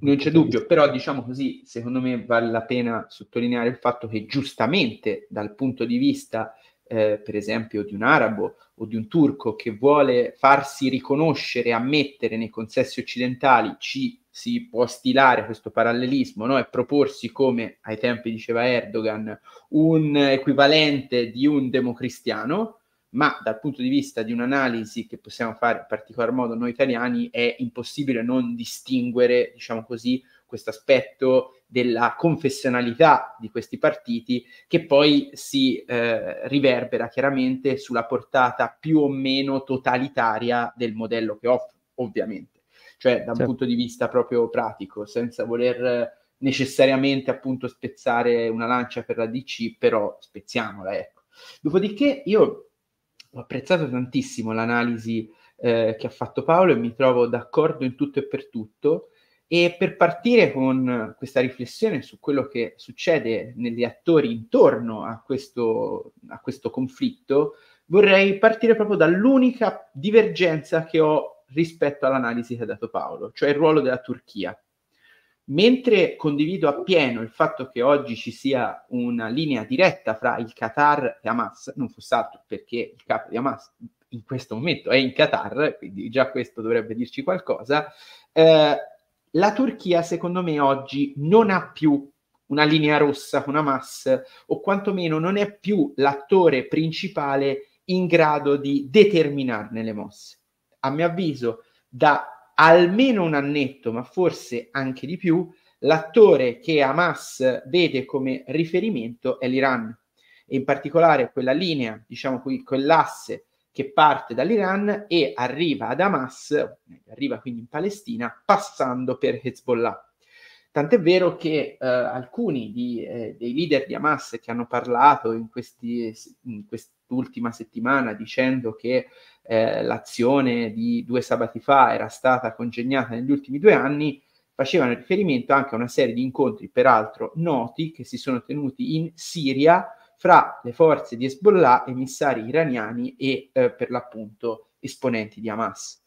non c'è dubbio, però diciamo così, secondo me vale la pena sottolineare il fatto che giustamente dal punto di vista, eh, per esempio, di un arabo o di un turco che vuole farsi riconoscere, ammettere nei consessi occidentali, ci si può stilare questo parallelismo no? e proporsi come ai tempi diceva Erdogan un equivalente di un democristiano ma dal punto di vista di un'analisi che possiamo fare in particolar modo noi italiani è impossibile non distinguere, diciamo così, questo aspetto della confessionalità di questi partiti che poi si eh, riverbera chiaramente sulla portata più o meno totalitaria del modello che offre, ovviamente, cioè da un certo. punto di vista proprio pratico, senza voler necessariamente appunto spezzare una lancia per la DC, però spezziamola, ecco. Dopodiché io ho apprezzato tantissimo l'analisi eh, che ha fatto Paolo e mi trovo d'accordo in tutto e per tutto. E per partire con questa riflessione su quello che succede negli attori intorno a questo, a questo conflitto, vorrei partire proprio dall'unica divergenza che ho rispetto all'analisi che ha dato Paolo, cioè il ruolo della Turchia. Mentre condivido appieno il fatto che oggi ci sia una linea diretta fra il Qatar e Hamas, non fosse altro perché il capo di Hamas in questo momento è in Qatar, quindi già questo dovrebbe dirci qualcosa, eh, la Turchia secondo me oggi non ha più una linea rossa con Hamas o quantomeno non è più l'attore principale in grado di determinarne le mosse. A mio avviso, da almeno un annetto, ma forse anche di più, l'attore che Hamas vede come riferimento è l'Iran e in particolare quella linea, diciamo qui, quell'asse che parte dall'Iran e arriva ad Hamas, arriva quindi in Palestina, passando per Hezbollah. Tant'è vero che eh, alcuni di, eh, dei leader di Hamas che hanno parlato in, questi, in quest'ultima settimana dicendo che eh, l'azione di due sabati fa era stata congegnata negli ultimi due anni, facevano riferimento anche a una serie di incontri, peraltro noti, che si sono tenuti in Siria fra le forze di Hezbollah, emissari iraniani e eh, per l'appunto esponenti di Hamas.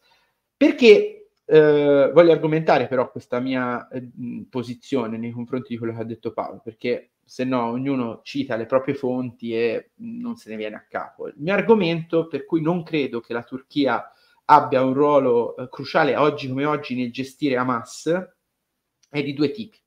Perché eh, voglio argomentare però questa mia eh, posizione nei confronti di quello che ha detto Paolo, perché se no ognuno cita le proprie fonti e non se ne viene a capo. Il mio argomento per cui non credo che la Turchia abbia un ruolo eh, cruciale oggi come oggi nel gestire Hamas è di due tipi.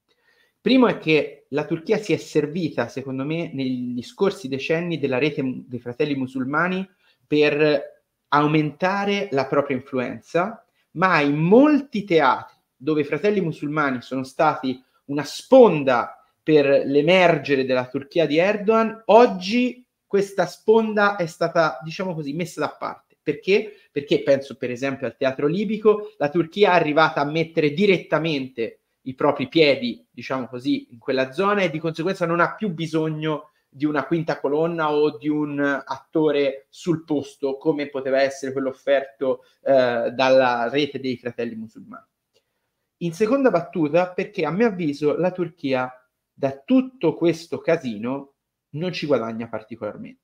Primo è che la Turchia si è servita, secondo me, negli scorsi decenni della rete dei fratelli musulmani per aumentare la propria influenza ma in molti teatri dove i fratelli musulmani sono stati una sponda per l'emergere della Turchia di Erdogan, oggi questa sponda è stata, diciamo così, messa da parte. Perché? Perché penso per esempio al teatro libico, la Turchia è arrivata a mettere direttamente i propri piedi, diciamo così, in quella zona e di conseguenza non ha più bisogno di di una quinta colonna o di un attore sul posto, come poteva essere quello offerto eh, dalla rete dei fratelli musulmani. In seconda battuta, perché a mio avviso la Turchia da tutto questo casino non ci guadagna particolarmente,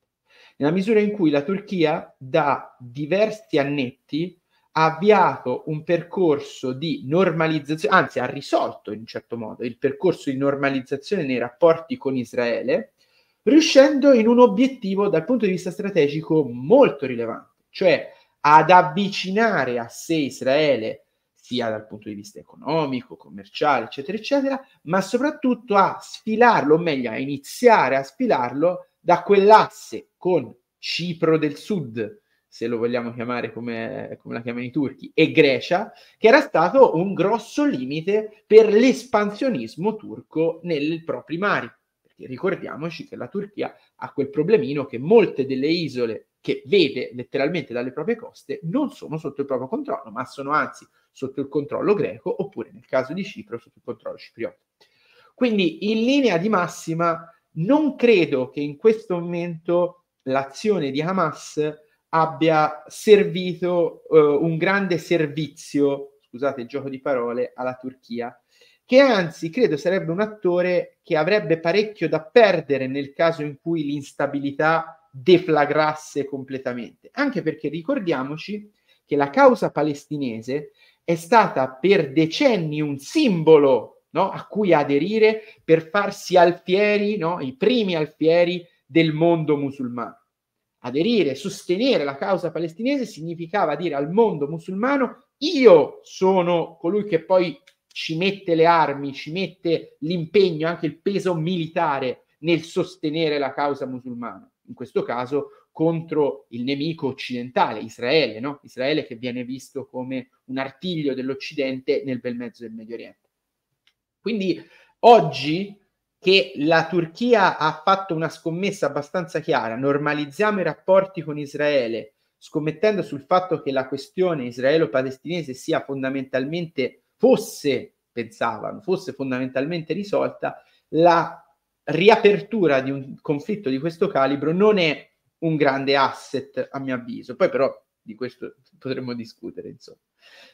nella misura in cui la Turchia da diversi annetti ha avviato un percorso di normalizzazione, anzi ha risolto in un certo modo il percorso di normalizzazione nei rapporti con Israele, riuscendo in un obiettivo dal punto di vista strategico molto rilevante, cioè ad avvicinare a sé Israele sia dal punto di vista economico, commerciale, eccetera, eccetera, ma soprattutto a sfilarlo, o meglio a iniziare a sfilarlo da quell'asse con Cipro del Sud, se lo vogliamo chiamare come, come, la chiamano i turchi, e Grecia, che era stato un grosso limite per l'espansionismo turco nei propri mari effetti ricordiamoci che la Turchia ha quel problemino che molte delle isole che vede letteralmente dalle proprie coste non sono sotto il proprio controllo, ma sono anzi sotto il controllo greco oppure nel caso di Cipro sotto il controllo cipriota. Quindi in linea di massima non credo che in questo momento l'azione di Hamas abbia servito eh, un grande servizio, scusate il gioco di parole, alla Turchia che anzi credo sarebbe un attore che avrebbe parecchio da perdere nel caso in cui l'instabilità deflagrasse completamente. Anche perché ricordiamoci che la causa palestinese è stata per decenni un simbolo no? a cui aderire per farsi alfieri, no? i primi alfieri del mondo musulmano. Aderire, sostenere la causa palestinese significava dire al mondo musulmano io sono colui che poi ci mette le armi, ci mette l'impegno, anche il peso militare nel sostenere la causa musulmana, in questo caso contro il nemico occidentale, Israele, no? Israele che viene visto come un artiglio dell'Occidente nel bel mezzo del Medio Oriente. Quindi oggi che la Turchia ha fatto una scommessa abbastanza chiara, normalizziamo i rapporti con Israele, scommettendo sul fatto che la questione israelo-palestinese sia fondamentalmente fosse, pensavano, fosse fondamentalmente risolta, la riapertura di un conflitto di questo calibro non è un grande asset, a mio avviso. Poi però di questo potremmo discutere, insomma.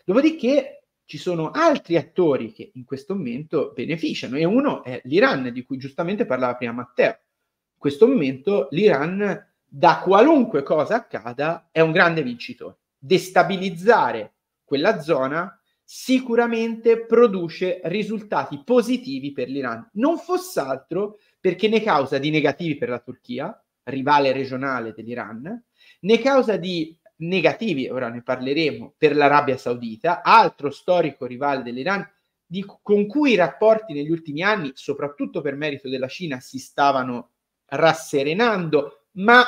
Dopodiché ci sono altri attori che in questo momento beneficiano e uno è l'Iran, di cui giustamente parlava prima Matteo. In questo momento l'Iran, da qualunque cosa accada, è un grande vincitore. Destabilizzare quella zona sicuramente produce risultati positivi per l'Iran. Non fosse altro perché ne causa di negativi per la Turchia, rivale regionale dell'Iran, ne causa di negativi, ora ne parleremo, per l'Arabia Saudita, altro storico rivale dell'Iran, di, con cui i rapporti negli ultimi anni, soprattutto per merito della Cina, si stavano rasserenando, ma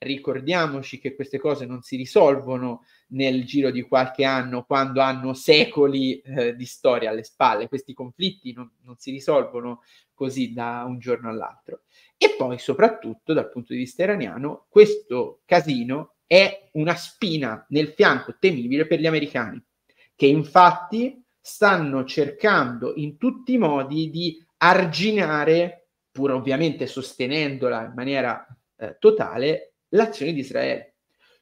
ricordiamoci che queste cose non si risolvono nel giro di qualche anno quando hanno secoli eh, di storia alle spalle, questi conflitti non, non si risolvono così da un giorno all'altro. E poi soprattutto dal punto di vista iraniano questo casino è una spina nel fianco temibile per gli americani, che infatti stanno cercando in tutti i modi di arginare, pur ovviamente sostenendola in maniera eh, totale, l'azione di Israele,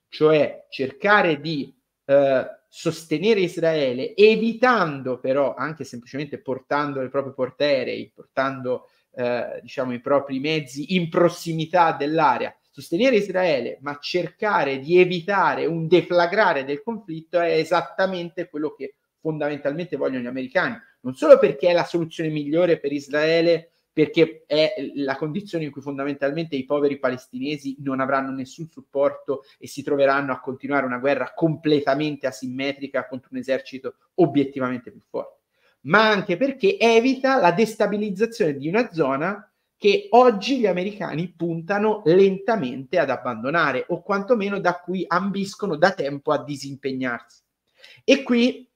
cioè cercare di eh, sostenere Israele, evitando però anche semplicemente portando i propri porterei, portando eh, diciamo, i propri mezzi in prossimità dell'area, sostenere Israele, ma cercare di evitare un deflagrare del conflitto è esattamente quello che fondamentalmente vogliono gli americani, non solo perché è la soluzione migliore per Israele perché è la condizione in cui fondamentalmente i poveri palestinesi non avranno nessun supporto e si troveranno a continuare una guerra completamente asimmetrica contro un esercito obiettivamente più forte, ma anche perché evita la destabilizzazione di una zona che oggi gli americani puntano lentamente ad abbandonare o quantomeno da cui ambiscono da tempo a disimpegnarsi. E qui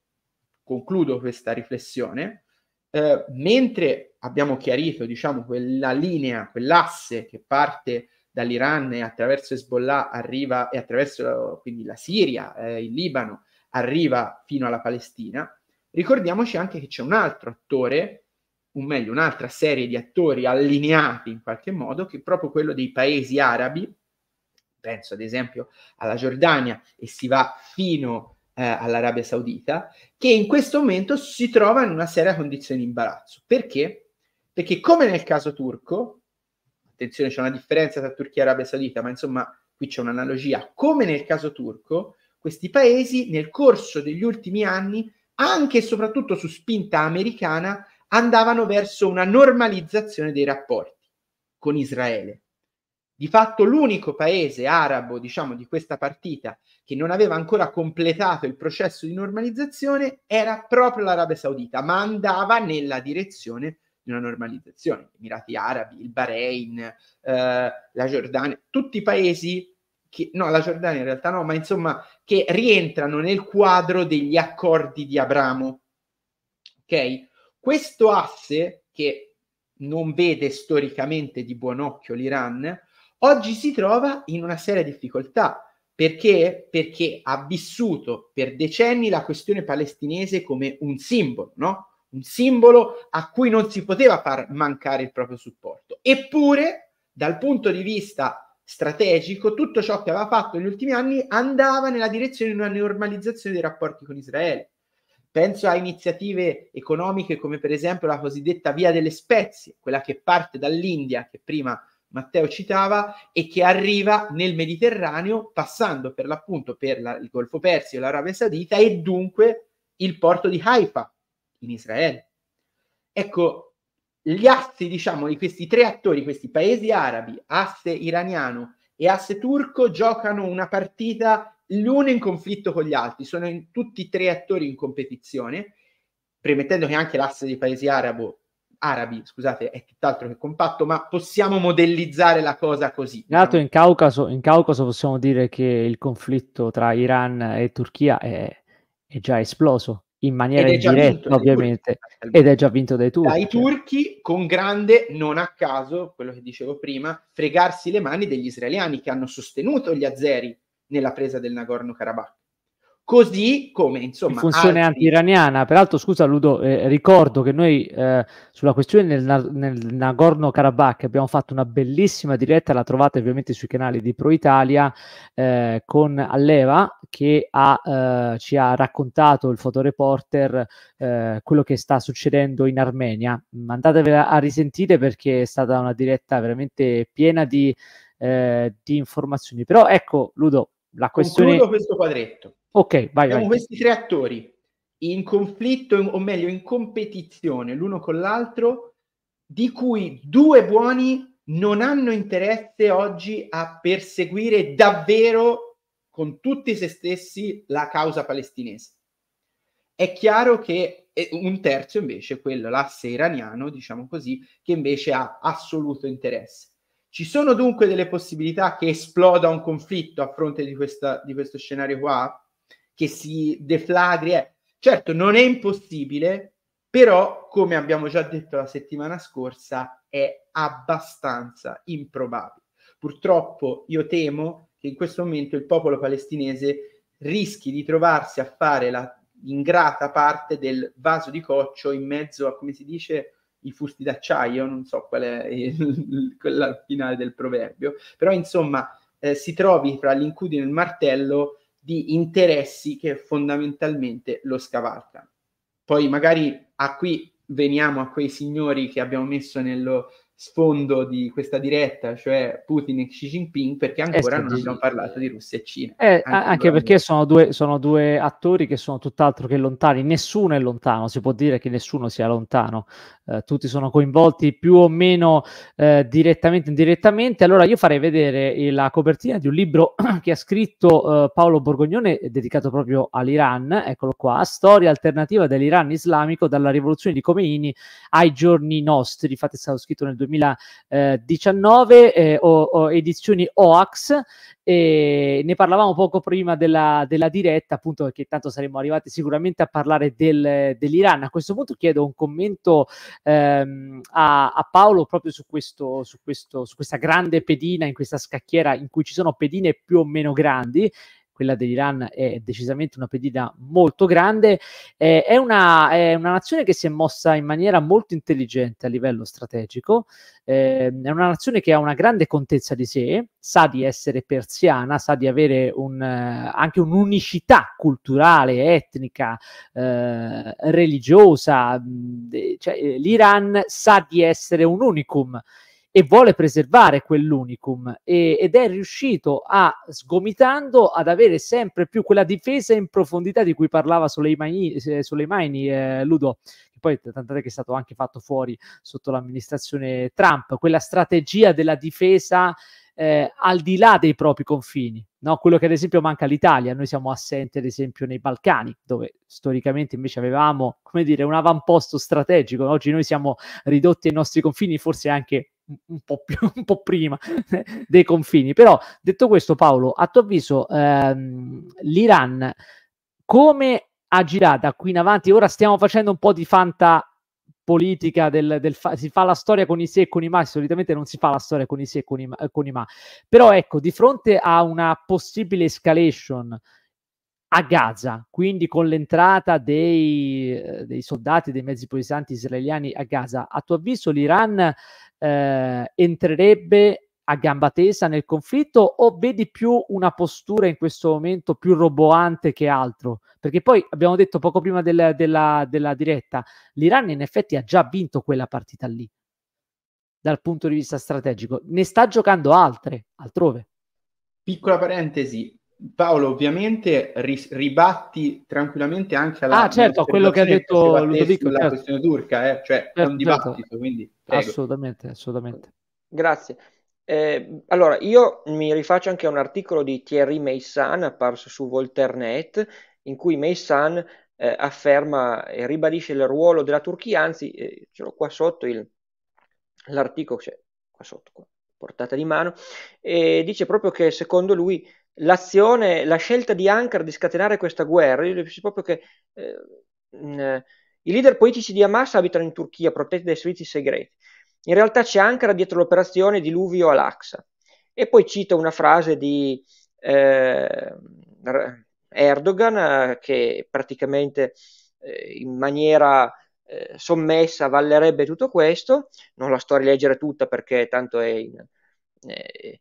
concludo questa riflessione, eh, mentre abbiamo chiarito diciamo, quella linea, quell'asse che parte dall'Iran e attraverso Hezbollah arriva e attraverso quindi la Siria, eh, il Libano, arriva fino alla Palestina. Ricordiamoci anche che c'è un altro attore, o meglio un'altra serie di attori allineati in qualche modo, che è proprio quello dei paesi arabi, penso ad esempio alla Giordania e si va fino eh, all'Arabia Saudita, che in questo momento si trova in una seria condizione di imbarazzo. Perché? Perché come nel caso turco, attenzione c'è una differenza tra Turchia e Arabia Saudita, ma insomma qui c'è un'analogia, come nel caso turco, questi paesi nel corso degli ultimi anni, anche e soprattutto su spinta americana, andavano verso una normalizzazione dei rapporti con Israele. Di fatto l'unico paese arabo, diciamo, di questa partita che non aveva ancora completato il processo di normalizzazione era proprio l'Arabia Saudita, ma andava nella direzione una normalizzazione. Gli Emirati Arabi, il Bahrain, eh, la Giordania, tutti i paesi che, no, la Giordania in realtà no, ma insomma, che rientrano nel quadro degli accordi di Abramo. Ok? Questo asse, che non vede storicamente di buon occhio l'Iran, oggi si trova in una seria difficoltà. Perché? Perché ha vissuto per decenni la questione palestinese come un simbolo, no? un simbolo a cui non si poteva far mancare il proprio supporto. Eppure, dal punto di vista strategico, tutto ciò che aveva fatto negli ultimi anni andava nella direzione di una normalizzazione dei rapporti con Israele. Penso a iniziative economiche come per esempio la cosiddetta via delle spezie, quella che parte dall'India, che prima Matteo citava, e che arriva nel Mediterraneo passando per l'appunto per la, il Golfo Persico e l'Arabia Saudita e dunque il porto di Haifa, in Israele. Ecco, gli assi, diciamo, di questi tre attori, questi paesi arabi, asse iraniano e asse turco, giocano una partita l'uno in conflitto con gli altri, sono in, tutti e tre attori in competizione, premettendo che anche l'asse dei paesi arabo, arabi scusate, è tutt'altro che compatto, ma possiamo modellizzare la cosa così. In no? Diciamo. in, Caucaso, in Caucaso possiamo dire che il conflitto tra Iran e Turchia è, è già esploso in maniera indiretta ovviamente ed è già vinto dai turchi. Dai turchi con grande, non a caso, quello che dicevo prima, fregarsi le mani degli israeliani che hanno sostenuto gli azeri nella presa del Nagorno-Karabakh. Così come, insomma... funzione altri... anti-iraniana. Peraltro, scusa Ludo, eh, ricordo che noi eh, sulla questione nel, nel Nagorno-Karabakh abbiamo fatto una bellissima diretta, la trovate ovviamente sui canali di Pro Italia, eh, con Alleva che ha, eh, ci ha raccontato, il fotoreporter, eh, quello che sta succedendo in Armenia. Andatevela a risentire perché è stata una diretta veramente piena di, eh, di informazioni. Però ecco, Ludo, la questione... Concludo questo quadretto Ok, vai. Abbiamo questi tre attori in conflitto, o meglio, in competizione l'uno con l'altro, di cui due buoni non hanno interesse oggi a perseguire davvero con tutti se stessi la causa palestinese. È chiaro che un terzo invece, quello l'asse iraniano, diciamo così, che invece ha assoluto interesse. Ci sono dunque delle possibilità che esploda un conflitto a fronte di, questa, di questo scenario qua? che si deflagri. Eh. Certo, non è impossibile, però, come abbiamo già detto la settimana scorsa, è abbastanza improbabile. Purtroppo io temo che in questo momento il popolo palestinese rischi di trovarsi a fare la ingrata parte del vaso di coccio in mezzo a, come si dice, i fusti d'acciaio, non so qual è il, quella finale del proverbio, però insomma eh, si trovi fra l'incudine e il martello di interessi che fondamentalmente lo scavalcano. Poi magari a ah, qui veniamo a quei signori che abbiamo messo nello sfondo di questa diretta, cioè Putin e Xi Jinping, perché eh, ancora non abbiamo parlato di Russia e Cina. Eh, anche, anche perché sono due, sono due, attori che sono tutt'altro che lontani, nessuno è lontano, si può dire che nessuno sia lontano, eh, tutti sono coinvolti più o meno eh, direttamente o indirettamente. Allora io farei vedere la copertina di un libro che ha scritto eh, Paolo Borgognone dedicato proprio all'Iran, eccolo qua, Storia alternativa dell'Iran islamico dalla rivoluzione di Khomeini ai giorni nostri, infatti è stato scritto nel 2000 2019, eh, eh, o, o edizioni OAX, e ne parlavamo poco prima della, della, diretta, appunto, perché tanto saremmo arrivati sicuramente a parlare del, dell'Iran. A questo punto chiedo un commento ehm, a, a, Paolo proprio su, questo, su, questo, su questa grande pedina, in questa scacchiera in cui ci sono pedine più o meno grandi quella dell'Iran è decisamente una pedina molto grande, eh, è, una, è, una, nazione che si è mossa in maniera molto intelligente a livello strategico, eh, è una nazione che ha una grande contezza di sé, sa di essere persiana, sa di avere un, eh, anche un'unicità culturale, etnica, eh, religiosa, cioè, eh, l'Iran sa di essere un unicum e vuole preservare quell'unicum e, ed è riuscito a sgomitando ad avere sempre più quella difesa in profondità di cui parlava Soleimani, eh, Soleimani eh, Ludo poi tant'è che è stato anche fatto fuori sotto l'amministrazione Trump, quella strategia della difesa eh, al di là dei propri confini, no? quello che ad esempio manca all'Italia, noi siamo assenti ad esempio nei Balcani, dove storicamente invece avevamo, come dire, un avamposto strategico, oggi noi siamo ridotti ai nostri confini, forse anche un po, più, un po', prima dei confini. Però detto questo, Paolo, a tuo avviso ehm, l'Iran come agirà da qui in avanti? Ora stiamo facendo un po' di fanta politica del, del fa- si fa la storia con i se e con i ma, solitamente non si fa la storia con i se e con i eh, con i ma. però ecco, di fronte a una possibile escalation a Gaza, quindi con l'entrata dei, eh, dei soldati, dei mezzi polisanti israeliani a Gaza, a tuo avviso l'Iran eh, entrerebbe a gamba tesa nel conflitto o vedi più una postura in questo momento più roboante che altro? Perché poi abbiamo detto poco prima del, della, della diretta, l'Iran in effetti ha già vinto quella partita lì dal punto di vista strategico, ne sta giocando altre altrove. Piccola parentesi, Paolo, ovviamente ri- ribatti tranquillamente anche alla ah, certo, quello che ha detto Ludovico sulla certo. questione turca, eh? cioè certo, è un certo, certo. dibattito, certo. quindi prego. assolutamente, assolutamente. Grazie. Eh, allora, io mi rifaccio anche a un articolo di Thierry Meissan apparso su Volternet, in cui Meissan eh, afferma e ribadisce il ruolo della Turchia, anzi, eh, ce l'ho qua sotto il, l'articolo, cioè, qua sotto, qua, portata di mano, e dice proprio che secondo lui l'azione, la scelta di Ankara di scatenare questa guerra, io penso proprio che eh, i leader politici di Hamas abitano in Turchia, protetti dai servizi segreti. In realtà c'è Ankara dietro l'operazione Diluvio al-Aqsa. E poi cito una frase di eh, Erdogan che praticamente eh, in maniera eh, sommessa avallerebbe tutto questo, non la sto a rileggere tutta perché tanto è in, eh,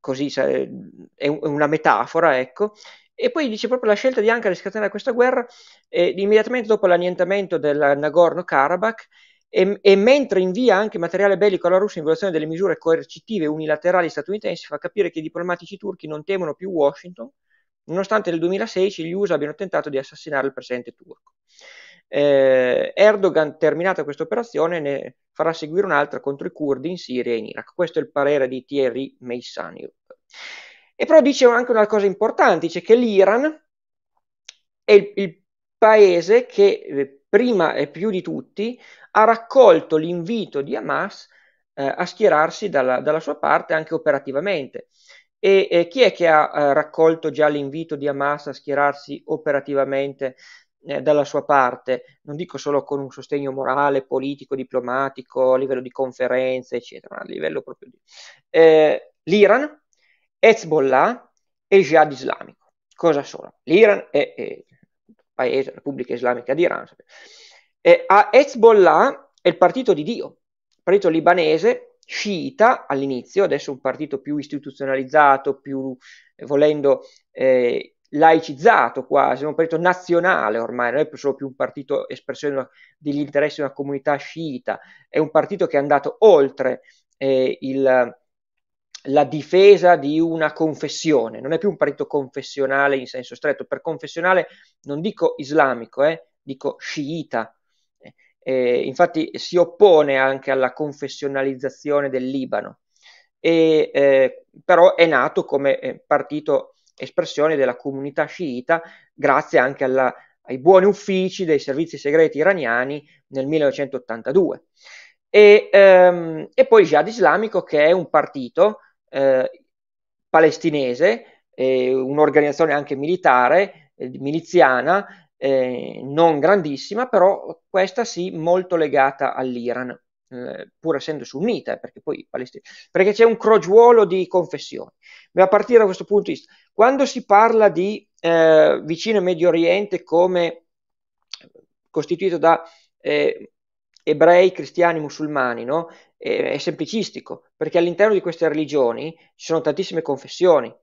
così cioè, è una metafora, ecco. E poi dice proprio la scelta di Ankara di scatenare questa guerra eh, immediatamente dopo l'annientamento del Nagorno-Karabakh e, e, mentre invia anche materiale bellico alla Russia in violazione delle misure coercitive unilaterali statunitensi, fa capire che i diplomatici turchi non temono più Washington, nonostante nel 2016 gli USA abbiano tentato di assassinare il presidente turco eh, Erdogan, terminata questa operazione, ne farà seguire un'altra contro i curdi in Siria e in Iraq. Questo è il parere di Thierry Meissaniuk. E però dice anche una cosa importante, dice che l'Iran è il, il paese che eh, prima e più di tutti ha raccolto l'invito di Hamas eh, a schierarsi dalla, dalla, sua parte anche operativamente. E, e chi è che ha eh, raccolto già l'invito di Hamas a schierarsi operativamente eh, dalla sua parte, non dico solo con un sostegno morale, politico, diplomatico, a livello di conferenze, eccetera, ma a livello proprio di... Eh, L'Iran, Hezbollah e Jihad islamico. Cosa sono? L'Iran è, il paese, la Repubblica Islamica d'Iran. E a Hezbollah è il partito di Dio, il partito libanese, sciita all'inizio, adesso un partito più istituzionalizzato, più eh, volendo eh, laicizzato quasi, un partito nazionale ormai, non è più solo più un partito espressione degli interessi di una comunità sciita, è un partito che è andato oltre eh, il, la difesa di una confessione, non è più un partito confessionale in senso stretto, per confessionale non dico islamico, eh, dico sciita, eh, eh infatti si oppone anche alla confessionalizzazione del Libano, e, eh, però è nato come eh, partito espressione della comunità sciita grazie anche alla, ai buoni uffici dei servizi segreti iraniani nel 1982. E, ehm, e poi Jihad Islamico che è un partito eh, palestinese, eh, un'organizzazione anche militare, eh, miliziana, eh, non grandissima, però questa sì molto legata all'Iran. Eh, pur essendo sunnita, eh, perché poi palestina, perché c'è un crogiuolo di confessioni. Ma a partire da questo punto di vista, quando si parla di eh, vicino Medio Oriente come costituito da eh, ebrei, cristiani, musulmani, no? è, è semplicistico, perché all'interno di queste religioni ci sono tantissime confessioni,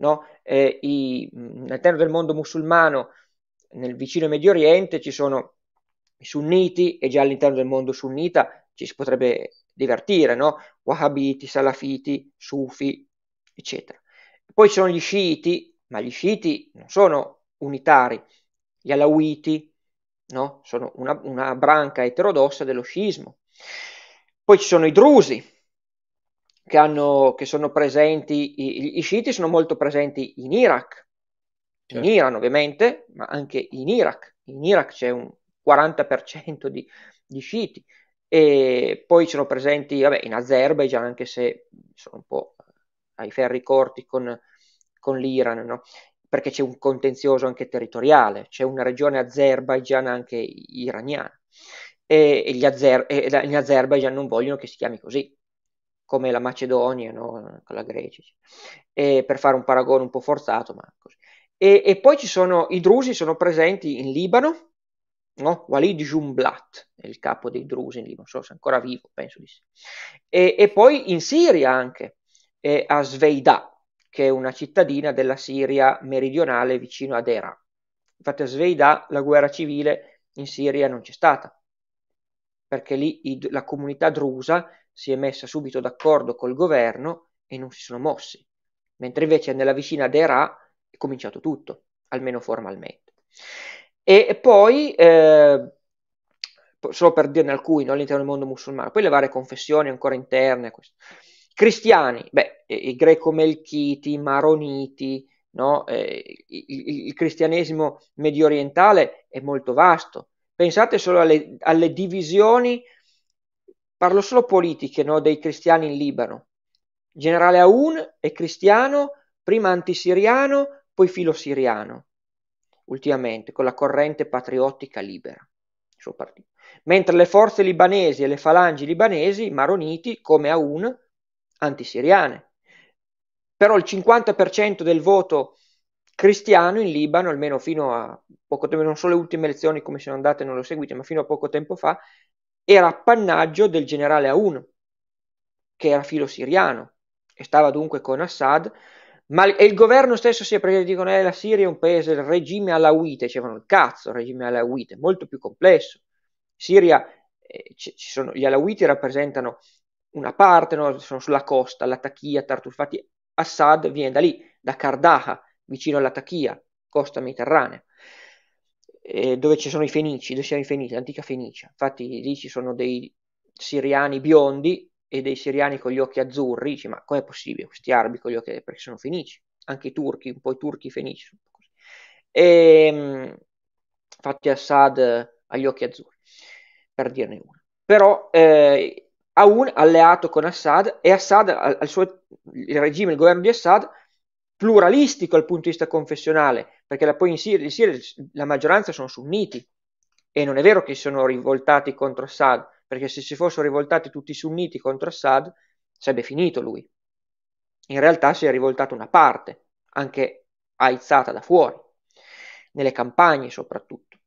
No? Eh, i, all'interno del mondo musulmano, nel vicino Medio Oriente, ci sono i sunniti e già all'interno del mondo sunnita ci si potrebbe divertire, no? Wahhabiti, Salafiti, Sufi, eccetera. Poi ci sono gli sciiti, ma gli sciiti non sono unitari, gli alawiti, no? Sono una, una branca eterodossa dello sciismo. Poi ci sono i drusi, che, hanno, che sono presenti, gli, i sciiti sono molto presenti in Iraq, in certo. Iran ovviamente, ma anche in Iraq. In Iraq c'è un 40% di, di sciiti e poi sono presenti vabbè, in Azerbaijan, anche se sono un po' ai ferri corti con, con l'Iran, no? perché c'è un contenzioso anche territoriale, c'è una regione Azerbaijan anche iraniana e, e gli, Azer- e gli Azerbaijan non vogliono che si chiami così, come la Macedonia no? con la Grecia, e, per fare un paragone un po' forzato, ma così. E, e poi ci sono, i drusi sono presenti in Libano, no? Walid Jumblat è il capo dei Drusi lì, non so se è ancora vivo, penso di sì. E, e poi in Siria anche, eh, a Sveida, che è una cittadina della Siria meridionale vicino ad Era. Infatti a Sveida la guerra civile in Siria non c'è stata, perché lì i, la comunità drusa si è messa subito d'accordo col governo e non si sono mossi, mentre invece nella vicina ad Era è cominciato tutto, almeno formalmente. E poi, eh, solo per dirne alcuni, no, all'interno del mondo musulmano, poi le varie confessioni ancora interne. Questo. Cristiani, beh, i greco-melchiti, i maroniti, no? eh, il, il, cristianesimo medio orientale è molto vasto. Pensate solo alle, alle divisioni, parlo solo politiche, no? dei cristiani in Libano. Generale Aoun è cristiano, prima antisiriano, poi filosiriano ultimamente con la corrente patriottica libera, Il suo partito. mentre le forze libanesi e le falangi libanesi maroniti come Aoun antisiriane. Però il 50% del voto cristiano in Libano, almeno fino a poco tempo, non so le ultime elezioni come sono andate, non le ho seguite, ma fino a poco tempo fa, era appannaggio del generale Aoun, che era filo siriano e stava dunque con Assad, ma il governo stesso si è preso e dicono eh, la Siria è un paese, il regime alawite, dicevano cioè il cazzo, il regime alawite, molto più complesso. Siria, eh, ci, sono, gli alawiti rappresentano una parte, no? sono sulla costa, la Latakia, Tartus, infatti Assad viene da lì, da Kardaha, vicino alla Latakia, costa mediterranea, eh, dove ci sono i Fenici, dove c'erano i Fenici, l'antica Fenicia. Infatti lì ci sono dei siriani biondi e dei siriani con gli occhi azzurri, dici ma com'è possibile questi arabi con gli occhi azzurri? Perché sono fenici, anche i turchi, un po' i turchi fenici. E, ehm, fatti Assad agli occhi azzurri, per dirne uno. Però eh, Aoun alleato con Assad e Assad, al, al suo, il regime, il governo di Assad, pluralistico dal punto di vista confessionale, perché la, poi in Siria, in Siria la maggioranza sono sunniti e non è vero che si sono rivoltati contro Assad, perché se si fossero rivoltati tutti i sunniti contro Assad sarebbe finito lui. In realtà si è rivoltata una parte, anche aizzata da fuori, nelle campagne soprattutto.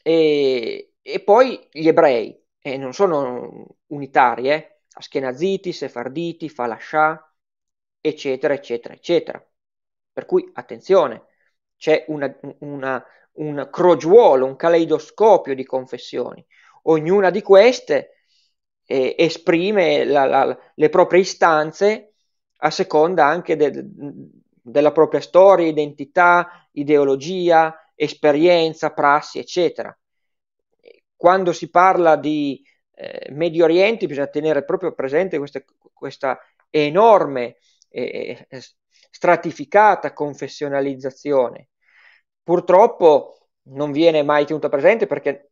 E, e poi gli ebrei, eh, non sono unitari, eh? Askenaziti, Sefarditi, Falascià, eccetera, eccetera, eccetera. Per cui attenzione, c'è una, una, un crogiuolo, un caleidoscopio di confessioni. Ognuna di queste eh, esprime la, la, le proprie istanze a seconda anche de, della propria storia, identità, ideologia, esperienza, prassi, eccetera. Quando si parla di eh, Medio Oriente bisogna tenere proprio presente queste, questa enorme eh, stratificata confessionalizzazione. Purtroppo non viene mai tenuta presente perché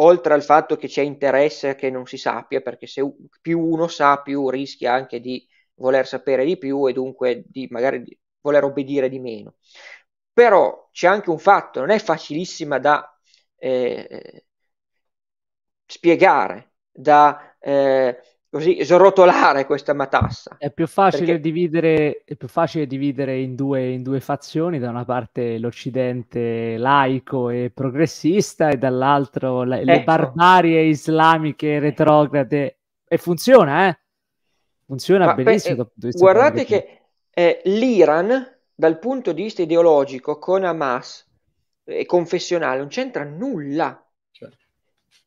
oltre al fatto che c'è interesse che non si sappia, perché se più uno sa, più rischia anche di voler sapere di più e dunque di magari di voler obbedire di meno. Però c'è anche un fatto, non è facilissima da eh, spiegare, da eh, così srotolare questa matassa. È più facile, perché... dividere, è più facile dividere in due, in due fazioni, da una parte l'Occidente laico e progressista e dall'altro le, ecco. barbarie islamiche retrograde. E funziona, eh? Funziona Ma benissimo. Beh, eh, guardate che eh, l'Iran, dal punto di vista ideologico, con Hamas e eh, confessionale, non c'entra nulla. Certo.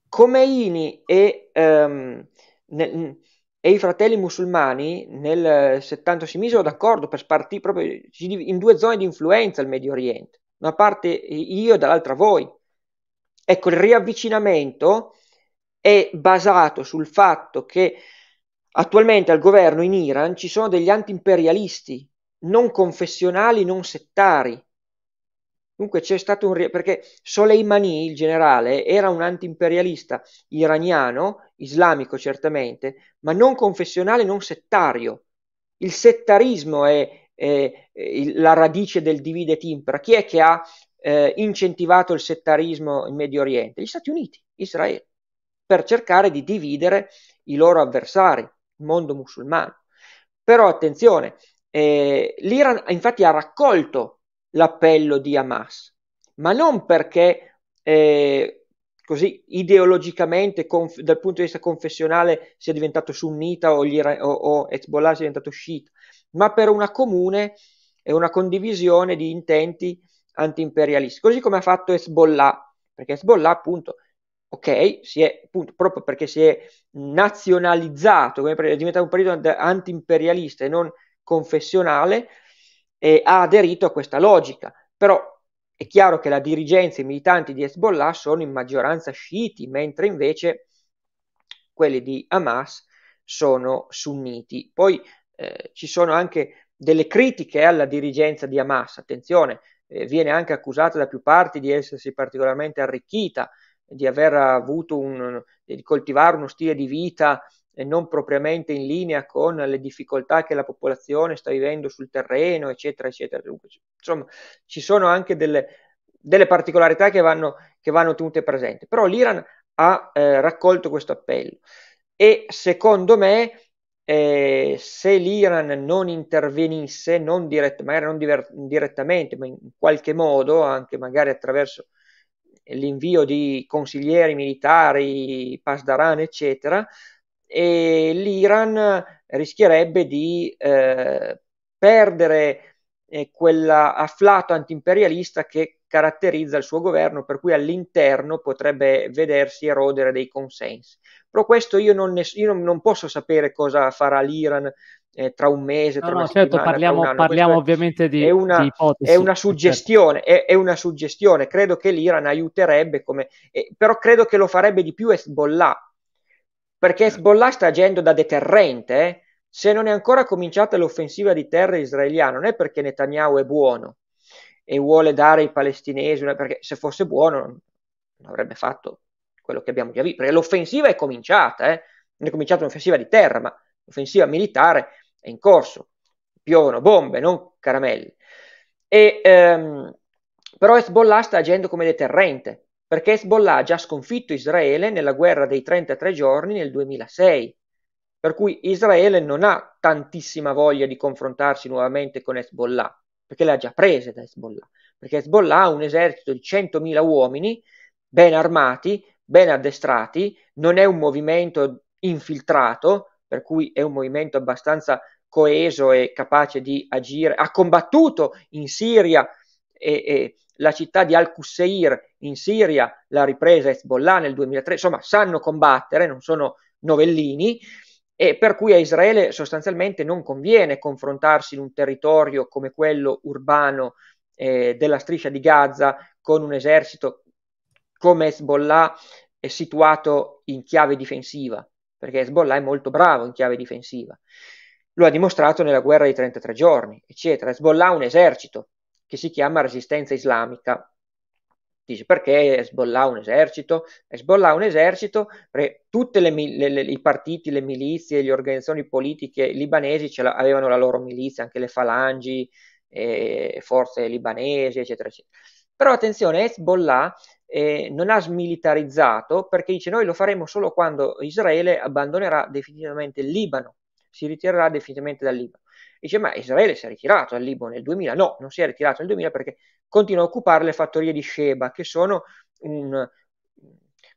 Come Ini e... Um, nel, e i fratelli musulmani nel 70 si misero d'accordo per spartire proprio in due zone di influenza il Medio Oriente, una parte io e dall'altra voi. Ecco, il riavvicinamento è basato sul fatto che attualmente al governo in Iran ci sono degli antiimperialisti non confessionali, non settari, Dunque c'è stato un... perché Soleimani, il generale, era un antiimperialista iraniano, islamico certamente, ma non confessionale, non settario. Il settarismo è, è, è la radice del divide timpera. Chi è che ha eh, incentivato il settarismo in Medio Oriente? Gli Stati Uniti, Israele, per cercare di dividere i loro avversari, il mondo musulmano. Però attenzione, eh, l'Iran infatti ha raccolto l'appello di Hamas, ma non perché eh, così ideologicamente, conf- dal punto di vista confessionale, sia diventato sunnita o, Iran- o, o Hezbollah sia diventato sciita, ma per una comune e una condivisione di intenti antiimperialisti, così come ha fatto Hezbollah, perché Hezbollah appunto ok, si è appunto, proprio perché si è nazionalizzato, è diventato un partito antiimperialista e non confessionale, eh, ha aderito a questa logica. Però è chiaro che la dirigenza e i militanti di Hezbollah sono in maggioranza sciiti, mentre invece quelli di Hamas sono sunniti. Poi eh, ci sono anche delle critiche alla dirigenza di Hamas, attenzione, eh, viene anche accusata da più parti di essersi particolarmente arricchita, di aver avuto un, di coltivare uno stile di vita e non propriamente in linea con le difficoltà che la popolazione sta vivendo sul terreno, eccetera, eccetera. Dunque, insomma, ci sono anche delle, delle particolarità che vanno, che vanno, tenute presenti. Però l'Iran ha eh, raccolto questo appello e secondo me eh, se l'Iran non intervenisse, non dirett- magari non diver- direttamente, ma in qualche modo, anche magari attraverso l'invio di consiglieri militari, Pasdaran, eccetera, e l'Iran rischierebbe di eh, perdere eh, quella afflato che caratterizza il suo governo, per cui all'interno potrebbe vedersi erodere dei consensi. Però questo io non, ne, io non posso sapere cosa farà l'Iran eh, tra un mese, no, tra no, una certo, parliamo, tra parliamo ovviamente di, è una, di ipotesi. È una certo. suggestione, certo. è, è, una suggestione. Credo che l'Iran aiuterebbe, come, eh, però credo che lo farebbe di più Hezbollah perché eh. Hezbollah sta agendo da deterrente. Eh? Se non è ancora cominciata l'offensiva di terra israeliana, non è perché Netanyahu è buono e vuole dare ai palestinesi, una... perché se fosse buono non avrebbe fatto quello che abbiamo già visto, perché l'offensiva è cominciata, eh? non è cominciata un'offensiva di terra, ma l'offensiva militare è in corso, piovono bombe, non caramelle. E, ehm, però Hezbollah sta agendo come deterrente, perché Hezbollah ha già sconfitto Israele nella guerra dei 33 giorni nel 2006, per cui Israele non ha tantissima voglia di confrontarsi nuovamente con Hezbollah, perché l'ha già presa da Hezbollah, perché Hezbollah ha un esercito di 100.000 uomini ben armati, ben addestrati, non è un movimento infiltrato, per cui è un movimento abbastanza coeso e capace di agire, ha combattuto in Siria e, e la città di al qusseir in Siria, la ripresa Hezbollah nel 2003, insomma sanno combattere, non sono novellini, e per cui a Israele sostanzialmente non conviene confrontarsi in un territorio come quello urbano eh, della striscia di Gaza con un esercito come Hezbollah eh, situato in chiave difensiva, perché Hezbollah è molto bravo in chiave difensiva. Lo ha dimostrato nella guerra dei 33 giorni, eccetera. Hezbollah ha un esercito, che si chiama resistenza islamica. Dice perché Hezbollah ha un esercito? Hezbollah ha un esercito, tutti i partiti, le milizie, le organizzazioni politiche libanesi la, avevano la loro milizia, anche le falangi, eh, forze libanesi, eccetera, eccetera. Però attenzione, Hezbollah eh, non ha smilitarizzato perché dice noi lo faremo solo quando Israele abbandonerà definitivamente il Libano, si ritirerà definitivamente dal Libano. Dice, ma Israele si è ritirato dal Libano nel 2000? No, non si è ritirato nel 2000 perché continua a occupare le fattorie di Sheba, che sono un,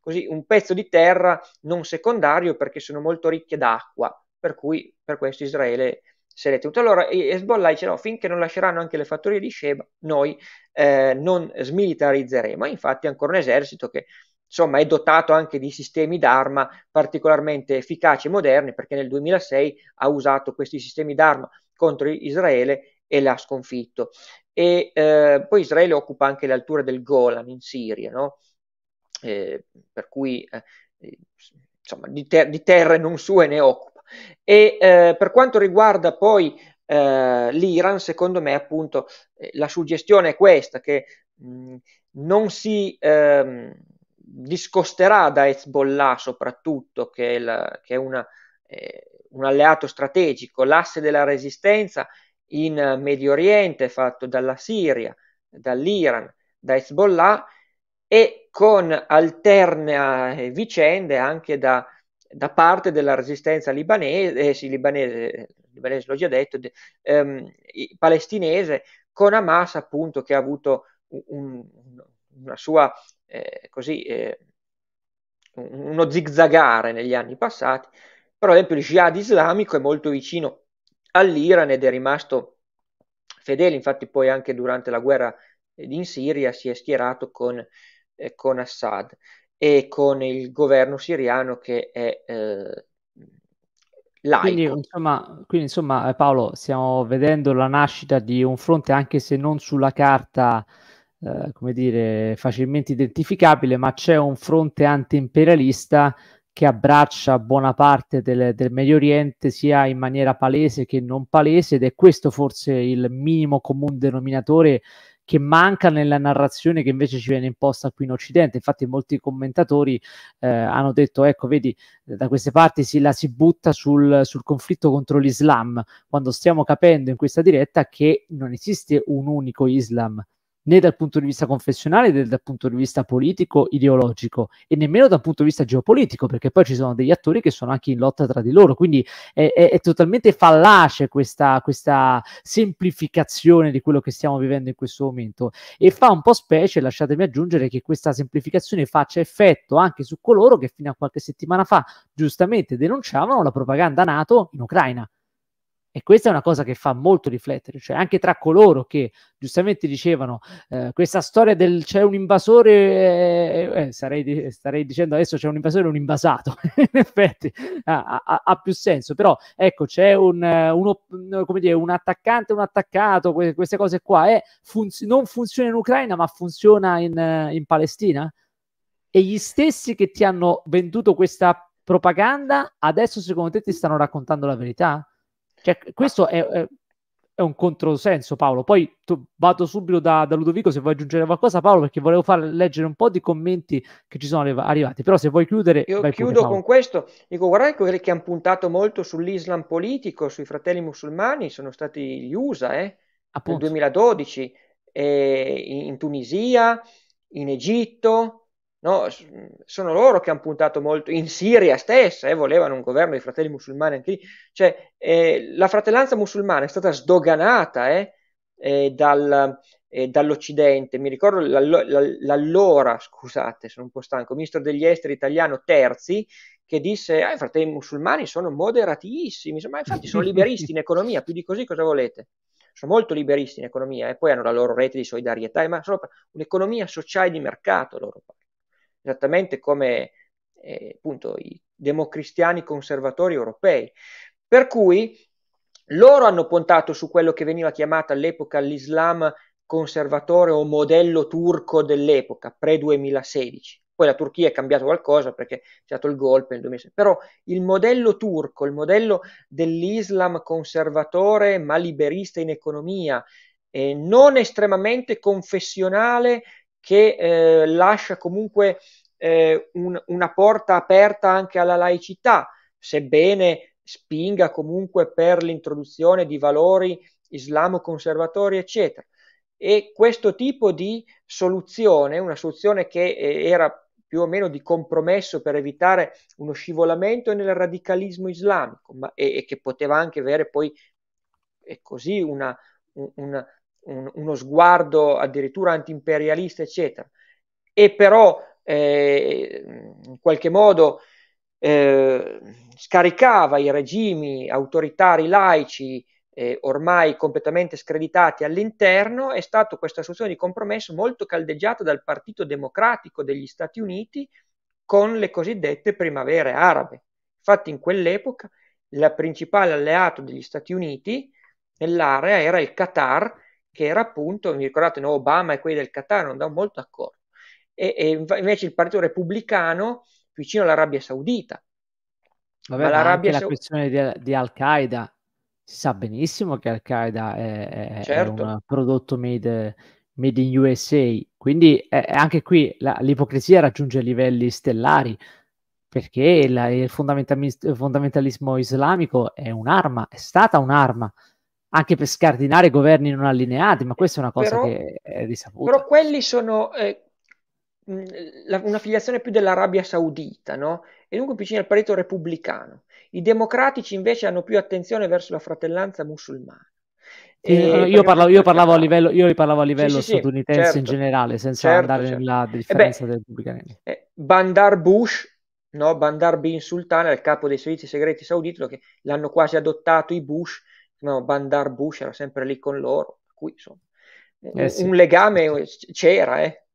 così, un pezzo di terra non secondario perché sono molto ricche d'acqua, per cui per questo Israele si è ritenuto. Allora Hezbollah dice no, finché non lasceranno anche le fattorie di Sheba, noi eh, non smilitarizzeremo. Infatti ancora un esercito che insomma è dotato anche di sistemi d'arma particolarmente efficaci e moderni perché nel 2006 ha usato questi sistemi d'arma contro Israele e l'ha sconfitto. E eh, poi Israele occupa anche le alture del Golan in Siria, no? eh, per cui eh, insomma, di, ter- di, terre non sue ne occupa. E eh, per quanto riguarda poi eh, l'Iran, secondo me appunto la suggestione è questa, che mh, mm, non si ehm, discosterà da Hezbollah soprattutto, che è, la, che è una eh, un alleato strategico, l'asse della resistenza in Medio Oriente fatto dalla Siria, dall'Iran, da Hezbollah e con alterne eh, vicende anche da, da parte della resistenza libanese, eh, sì, libanese, libanese l'ho già detto, de, ehm, palestinese, con Hamas appunto che ha avuto un, una sua, eh, così, eh, uno zigzagare negli anni passati, per esempio il jihad islamico è molto vicino all'Iran ed è rimasto fedele, infatti poi anche durante la guerra eh, in Siria si è schierato con, eh, con Assad e con il governo siriano che è eh, laico. Quindi insomma, quindi insomma, eh, Paolo stiamo vedendo la nascita di un fronte anche se non sulla carta eh, come dire facilmente identificabile ma c'è un fronte antiimperialista che abbraccia buona parte del, del, Medio Oriente sia in maniera palese che non palese ed è questo forse il minimo comune denominatore che manca nella narrazione che invece ci viene imposta qui in Occidente. Infatti molti commentatori eh, hanno detto, ecco, vedi, da queste parti si, la si butta sul, sul conflitto contro l'Islam, quando stiamo capendo in questa diretta che non esiste un unico Islam, né dal punto di vista confessionale né dal punto di vista politico, ideologico e nemmeno dal punto di vista geopolitico, perché poi ci sono degli attori che sono anche in lotta tra di loro, quindi è, è, è totalmente fallace questa, questa, semplificazione di quello che stiamo vivendo in questo momento e fa un po' specie, lasciatemi aggiungere, che questa semplificazione faccia effetto anche su coloro che fino a qualche settimana fa giustamente denunciavano la propaganda NATO in Ucraina. E questa è una cosa che fa molto riflettere, cioè anche tra coloro che giustamente dicevano eh, questa storia del c'è un invasore, eh, eh, sarei, di, dicendo adesso c'è un invasore e un invasato, in effetti ha, ha, ha, più senso, però ecco c'è un, eh, uno, mm, dire, un attaccante, un attaccato, que- queste cose qua, eh, funz- non funziona in Ucraina ma funziona in, in Palestina? E gli stessi che ti hanno venduto questa propaganda adesso secondo te ti stanno raccontando la verità? Cioè, questo è, è, è, un controsenso, Paolo. Poi tu, vado subito da, da, Ludovico se vuoi aggiungere qualcosa, Paolo, perché volevo far leggere un po' di commenti che ci sono arrivati. Però se vuoi chiudere... Io chiudo pure, con questo. Dico, guardate ecco quelli che hanno puntato molto sull'Islam politico, sui fratelli musulmani, sono stati gli USA, eh? Nel 2012, eh, in Tunisia, in Egitto, No, sono loro che hanno puntato molto in Siria stessa e eh, volevano un governo dei fratelli musulmani anche lì. Cioè, eh, la fratellanza musulmana è stata sdoganata eh, eh dal, eh, dall'Occidente. Mi ricordo l'allo- l'allora, scusate, sono un po' stanco, ministro degli esteri italiano Terzi che disse: ah, I fratelli musulmani sono moderatissimi, ma infatti sono liberisti in economia, più di così cosa volete? sono molto liberisti in economia e eh, poi hanno la loro rete di solidarietà, ma sono un'economia sociale di mercato loro esattamente come eh, appunto i democristiani conservatori europei. Per cui loro hanno puntato su quello che veniva chiamato all'epoca l'Islam conservatore o modello turco dell'epoca, pre-2016. Poi la Turchia è cambiato qualcosa perché c'è stato il golpe nel 2006, però il modello turco, il modello dell'Islam conservatore ma liberista in economia, eh, non estremamente confessionale, che eh, lascia comunque eh, un, una porta aperta anche alla laicità, sebbene spinga comunque per l'introduzione di valori islamo-conservatori, eccetera. E questo tipo di soluzione, una soluzione che eh, era più o meno di compromesso per evitare uno scivolamento nel radicalismo islamico, ma, e, e che poteva anche avere poi, è eh, così, una, una, un, uno sguardo addirittura antiimperialista, eccetera, e però eh, in qualche modo eh, scaricava i regimi autoritari laici eh, ormai completamente screditati all'interno, è stata questa soluzione di compromesso molto caldeggiata dal Partito Democratico degli Stati Uniti con le cosiddette primavere arabe. Infatti in quell'epoca il principale alleato degli Stati Uniti nell'area era il Qatar, che era appunto, vi ricordate, no, Obama e quelli del Qatar non andavano molto d'accordo, e, e invece il partito repubblicano vicino all'Arabia Saudita. Vabbè, ma, l'Arabia anche Saud- la questione di, di Al-Qaeda si sa benissimo che Al-Qaeda è, è, certo. è un prodotto made, made, in USA, quindi è, anche qui la, l'ipocrisia raggiunge livelli stellari, perché il, il fondamentalismo islamico è un'arma, è stata un'arma anche per scardinare governi non allineati, ma questa è una cosa però, che è risaputa. Però quelli sono eh, la, una filiazione più dell'Arabia Saudita, no? E dunque più vicino al partito repubblicano. I democratici invece hanno più attenzione verso la fratellanza musulmana. Eh, io, parlavo, io, parlavo a livello, io parlavo a livello sì, sì, statunitense certo, in generale, senza certo, andare certo. nella differenza eh beh, del pubblicanismo. Eh, Bandar Bush, no? Bandar bin Sultan, è il capo dei servizi segreti sauditi, che l'hanno quasi adottato i Bush, no, Bandar Bush era sempre lì con loro, per cui insomma, eh un, sì. un legame c'era, eh.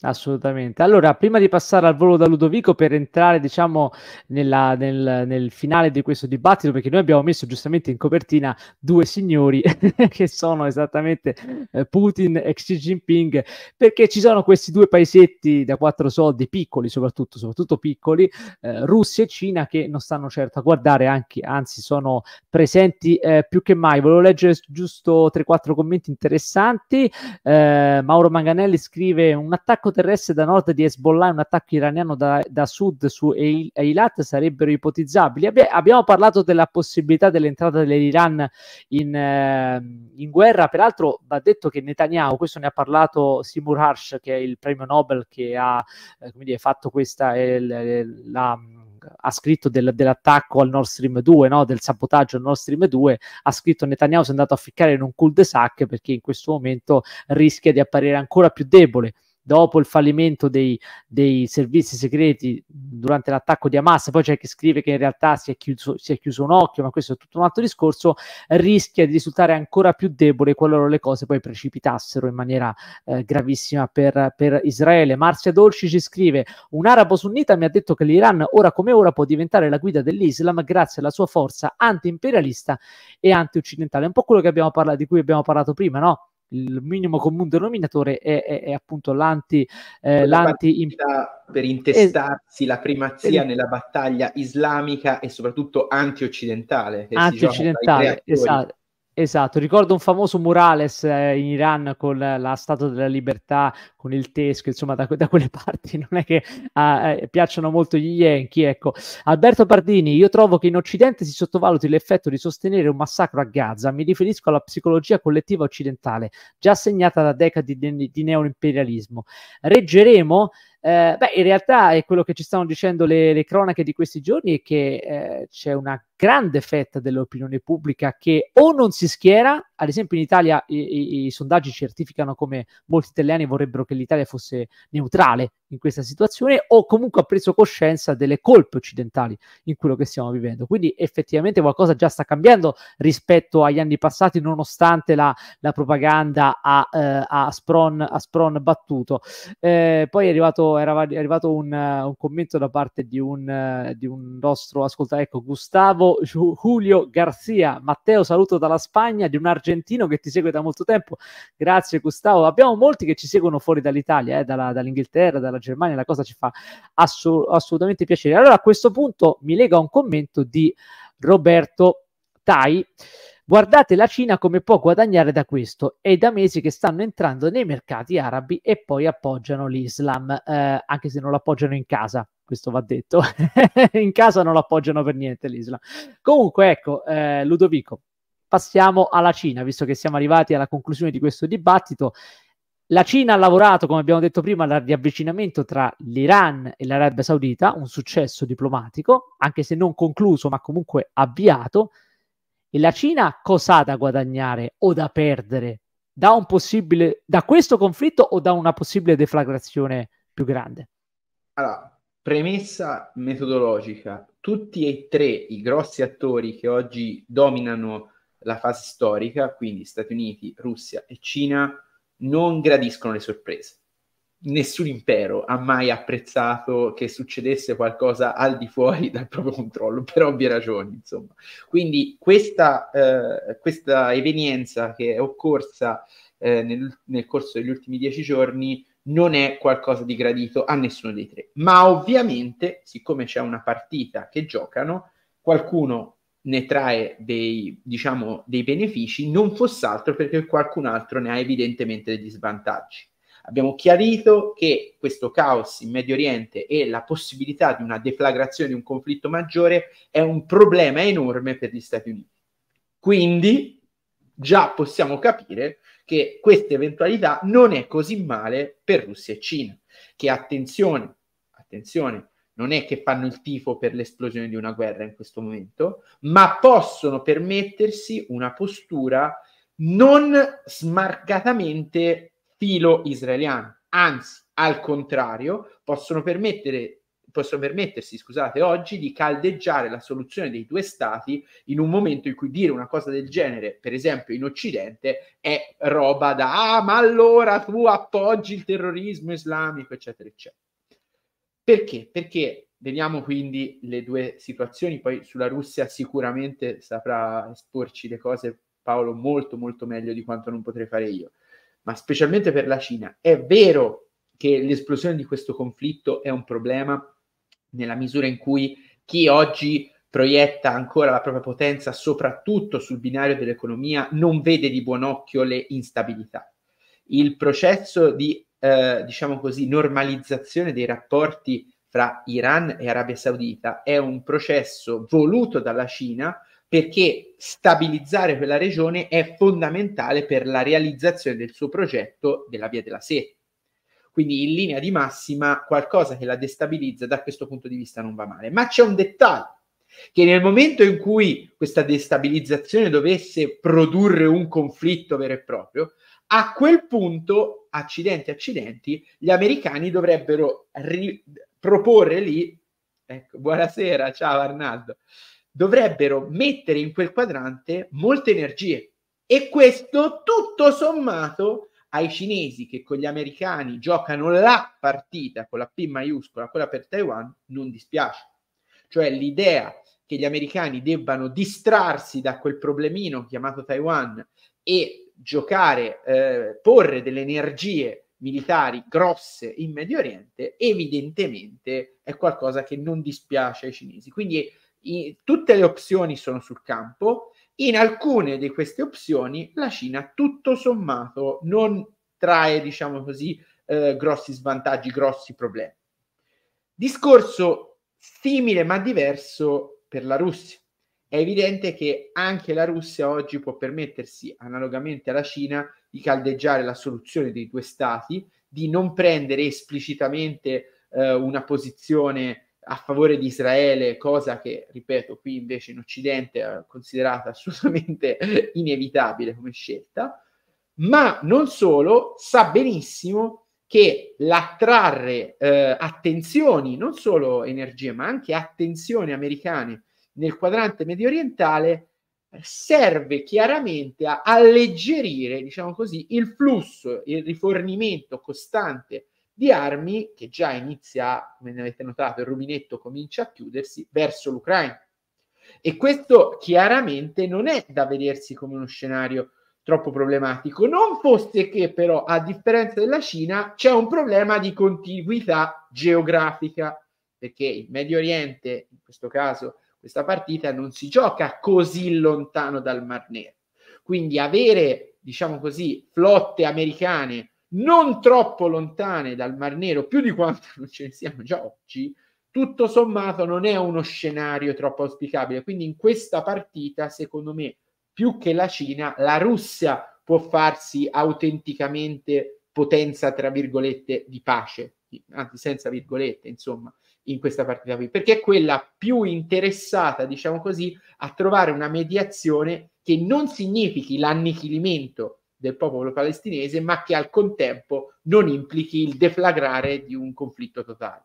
Assolutamente. Allora, prima di passare al volo da Ludovico per entrare, diciamo, nella, nel, nel, finale di questo dibattito, perché noi abbiamo messo giustamente in copertina due signori che sono esattamente eh, Putin e Xi Jinping, perché ci sono questi due paesetti da quattro soldi, piccoli soprattutto, soprattutto piccoli, eh, Russia e Cina, che non stanno certo a guardare, anche, anzi sono presenti eh, più che mai. Volevo leggere giusto 3-4 commenti interessanti. Eh, Mauro Manganelli scrive un attacco l'attacco terrestre da nord di Hezbollah e un attacco iraniano da, da sud su Eilat sarebbero ipotizzabili. Abbi- abbiamo parlato della possibilità dell'entrata dell'Iran in, eh, in, guerra, peraltro va detto che Netanyahu, questo ne ha parlato Simur Harsh, che è il premio Nobel che ha eh, dire, fatto questa... Eh, l- la, ha scritto del, dell'attacco al Nord Stream 2, no? del sabotaggio al Nord Stream 2, ha scritto Netanyahu si è andato a ficcare in un cul-de-sac perché in questo momento rischia di apparire ancora più debole dopo il fallimento dei, dei, servizi segreti durante l'attacco di Hamas, poi c'è chi scrive che in realtà si è, chiuso, si è, chiuso, un occhio, ma questo è tutto un altro discorso, rischia di risultare ancora più debole qualora le cose poi precipitassero in maniera eh, gravissima per, per, Israele. Marzia Dolci ci scrive, un arabo sunnita mi ha detto che l'Iran ora come ora può diventare la guida dell'Islam grazie alla sua forza anti-imperialista e anti-occidentale. È un po' quello abbiamo parlato, di cui abbiamo parlato prima, no? il minimo comune denominatore è, è, è appunto l'anti... Eh, l'anti per intestarsi es- la primazia es- nella battaglia islamica e soprattutto antioccidentale. occidentale esatto Esatto, ricordo un famoso murales eh, in Iran con la, Statua della Libertà, con il Tesco, insomma da, da quelle parti non è che ah, eh, piacciono molto gli Yankee. Ecco. Alberto Pardini, io trovo che in Occidente si sottovaluti l'effetto di sostenere un massacro a Gaza, mi riferisco alla psicologia collettiva occidentale, già segnata da decadi di, di neoimperialismo. Reggeremo? Eh, beh, in realtà è quello che ci stanno dicendo le, le cronache di questi giorni è che eh, c'è una grande fetta dell'opinione pubblica che o non si schiera, ad esempio in Italia i, i, i sondaggi certificano come molti italiani vorrebbero che l'Italia fosse neutrale in questa situazione o comunque ha preso coscienza delle colpe occidentali in quello che stiamo vivendo. Quindi effettivamente qualcosa già sta cambiando rispetto agli anni passati, nonostante la, la propaganda a, eh, a, spron, a, spron, battuto. Eh, poi è arrivato, era arrivato un, uh, un commento da parte di un, uh, di un nostro ascoltatore, ecco, Gustavo Julio Garzia. Matteo, saluto dalla Spagna, di un argentino che ti segue da molto tempo. Grazie Gustavo. Abbiamo molti che ci seguono fuori dall'Italia, eh, dalla, dall'Inghilterra, dalla dalla Germania, la cosa ci fa assol- assolutamente piacere. Allora a questo punto mi lega un commento di Roberto Tai. Guardate la Cina come può guadagnare da questo. È da mesi che stanno entrando nei mercati arabi e poi appoggiano l'Islam, eh, anche se non lo appoggiano in casa. Questo va detto. in casa non lo appoggiano per niente l'Islam. Comunque, ecco, eh, Ludovico, passiamo alla Cina, visto che siamo arrivati alla conclusione di questo dibattito. La Cina ha lavorato, come abbiamo detto prima, al riavvicinamento tra l'Iran e l'Arabia Saudita, un successo diplomatico, anche se non concluso, ma comunque avviato. E la Cina cosa ha da guadagnare o da perdere da, da questo conflitto o da una possibile deflagrazione più grande? Allora, premessa metodologica. Tutti e tre i grossi attori che oggi dominano la fase storica, quindi Stati Uniti, Russia e Cina, non gradiscono le sorprese. Nessun impero ha mai apprezzato che succedesse qualcosa al di fuori dal proprio controllo, per ovvie ragioni, insomma. Quindi questa, eh, questa evenienza che è occorsa eh, nel, nel corso degli ultimi dieci giorni non è qualcosa di gradito a nessuno dei tre. Ma ovviamente, siccome c'è una partita che giocano, qualcuno ne trae dei, diciamo, dei benefici, non fosse altro perché qualcun altro ne ha evidentemente degli svantaggi. Abbiamo chiarito che questo caos in Medio Oriente e la possibilità di una deflagrazione di un conflitto maggiore è un problema enorme per gli Stati Uniti. Quindi già possiamo capire che questa eventualità non è così male per Russia e Cina, che attenzione, attenzione, non è che fanno il tifo per l'esplosione di una guerra in questo momento, ma possono permettersi una postura non smarcatamente filo israeliana, anzi, al contrario, possono, possono permettersi, scusate, oggi di caldeggiare la soluzione dei due stati in un momento in cui dire una cosa del genere, per esempio in Occidente, è roba da ah, ma allora tu appoggi il terrorismo islamico, eccetera, eccetera. Perché? Perché vediamo quindi le due situazioni, poi sulla Russia sicuramente saprà esporci le cose Paolo molto molto meglio di quanto non potrei fare io, ma specialmente per la Cina. È vero che l'esplosione di questo conflitto è un problema nella misura in cui chi oggi proietta ancora la propria potenza soprattutto sul binario dell'economia non vede di buon occhio le instabilità. Il processo di eh, diciamo così, normalizzazione dei rapporti fra Iran e Arabia Saudita è un processo voluto dalla Cina perché stabilizzare quella regione è fondamentale per la realizzazione del suo progetto della via della seta. Quindi in linea di massima qualcosa che la destabilizza da questo punto di vista non va male. Ma c'è un dettaglio, che nel momento in cui questa destabilizzazione dovesse produrre un conflitto vero e proprio, a quel punto, accidenti, accidenti, gli americani dovrebbero ri- proporre lì, ecco, buonasera, ciao Arnaldo, dovrebbero mettere in quel quadrante molte energie. E questo tutto sommato ai cinesi che con gli americani giocano la partita con la P maiuscola, quella per Taiwan, non dispiace. Cioè l'idea che gli americani debbano distrarsi da quel problemino chiamato Taiwan e giocare, eh, porre delle energie militari grosse in Medio Oriente, evidentemente è qualcosa che non dispiace ai cinesi. Quindi i, tutte le opzioni sono sul campo. In alcune di queste opzioni la Cina, tutto sommato, non trae, diciamo così, eh, grossi svantaggi, grossi problemi. Discorso simile ma diverso per la Russia è evidente che anche la Russia oggi può permettersi, analogamente alla Cina, di caldeggiare la soluzione dei due stati, di non prendere esplicitamente eh, una posizione a favore di Israele, cosa che, ripeto, qui invece in Occidente è considerata assolutamente inevitabile come scelta, ma non solo, sa benissimo che l'attrarre eh, attenzioni, non solo energie, ma anche attenzioni americane nel quadrante medio orientale serve chiaramente a alleggerire, diciamo così, il flusso, il rifornimento costante di armi che già inizia, come avete notato, il rubinetto comincia a chiudersi verso l'Ucraina. E questo chiaramente non è da vedersi come uno scenario troppo problematico, non fosse che però, a differenza della Cina, c'è un problema di contiguità geografica, perché il Medio Oriente, in questo caso questa partita non si gioca così lontano dal Mar Nero. Quindi avere, diciamo così, flotte americane non troppo lontane dal Mar Nero, più di quanto non ce ne siamo già oggi, tutto sommato non è uno scenario troppo auspicabile. Quindi in questa partita, secondo me, più che la Cina, la Russia può farsi autenticamente potenza, tra virgolette, di pace, anzi senza virgolette, insomma, in questa partita qui, perché è quella più interessata, diciamo così, a trovare una mediazione che non significhi l'annichilimento del popolo palestinese, ma che al contempo non implichi il deflagrare di un conflitto totale.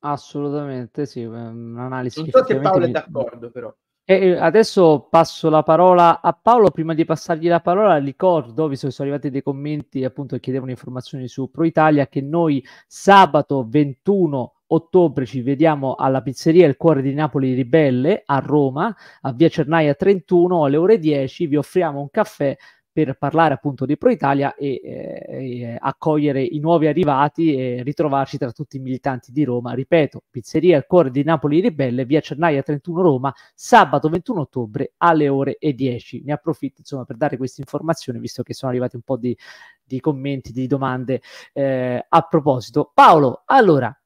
Assolutamente sì, un'analisi. Non so se Paolo mi... è d'accordo però. E eh, eh, adesso passo la parola a Paolo. Prima di passargli la parola, ricordo, visto che sono arrivati dei commenti appunto che chiedevano informazioni su Pro Italia, che noi sabato 21 ottobre ci vediamo alla pizzeria Il Cuore di Napoli Ribelle a Roma, a via Cernaia 31 alle ore 10. Vi offriamo un caffè per parlare appunto di Pro Italia e, eh, e, eh, accogliere i nuovi arrivati e ritrovarci tra tutti i militanti di Roma. Ripeto, pizzeria Il cuore di Napoli Ribelle, via Cernaia 31 Roma, sabato 21 ottobre alle ore 10. Ne approfitto insomma per dare queste informazioni, visto che sono arrivati un po' di, di commenti, di domande eh, a proposito. Paolo, allora,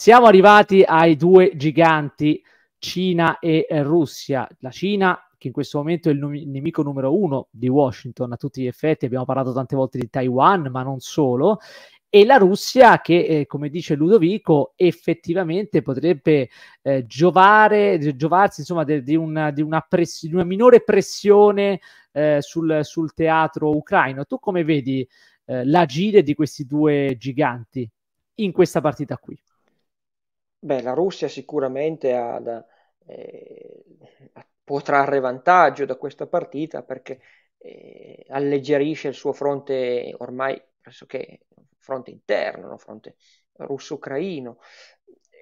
siamo arrivati ai due giganti, Cina e eh, Russia. La Cina che in questo momento è il nemico numero uno di Washington a tutti gli effetti, abbiamo parlato tante volte di Taiwan, ma non solo, e la Russia che, eh, come dice Ludovico, effettivamente potrebbe eh, giovare, giovarsi insomma, de, de una, di, una press- di, una, minore pressione eh, sul, sul, teatro ucraino. Tu come vedi eh, l'agire di questi due giganti in questa partita qui? Beh, la Russia sicuramente ha da, eh, può trarre vantaggio da questa partita perché eh, alleggerisce il suo fronte ormai pressoché fronte interno, no? fronte russo-ucraino.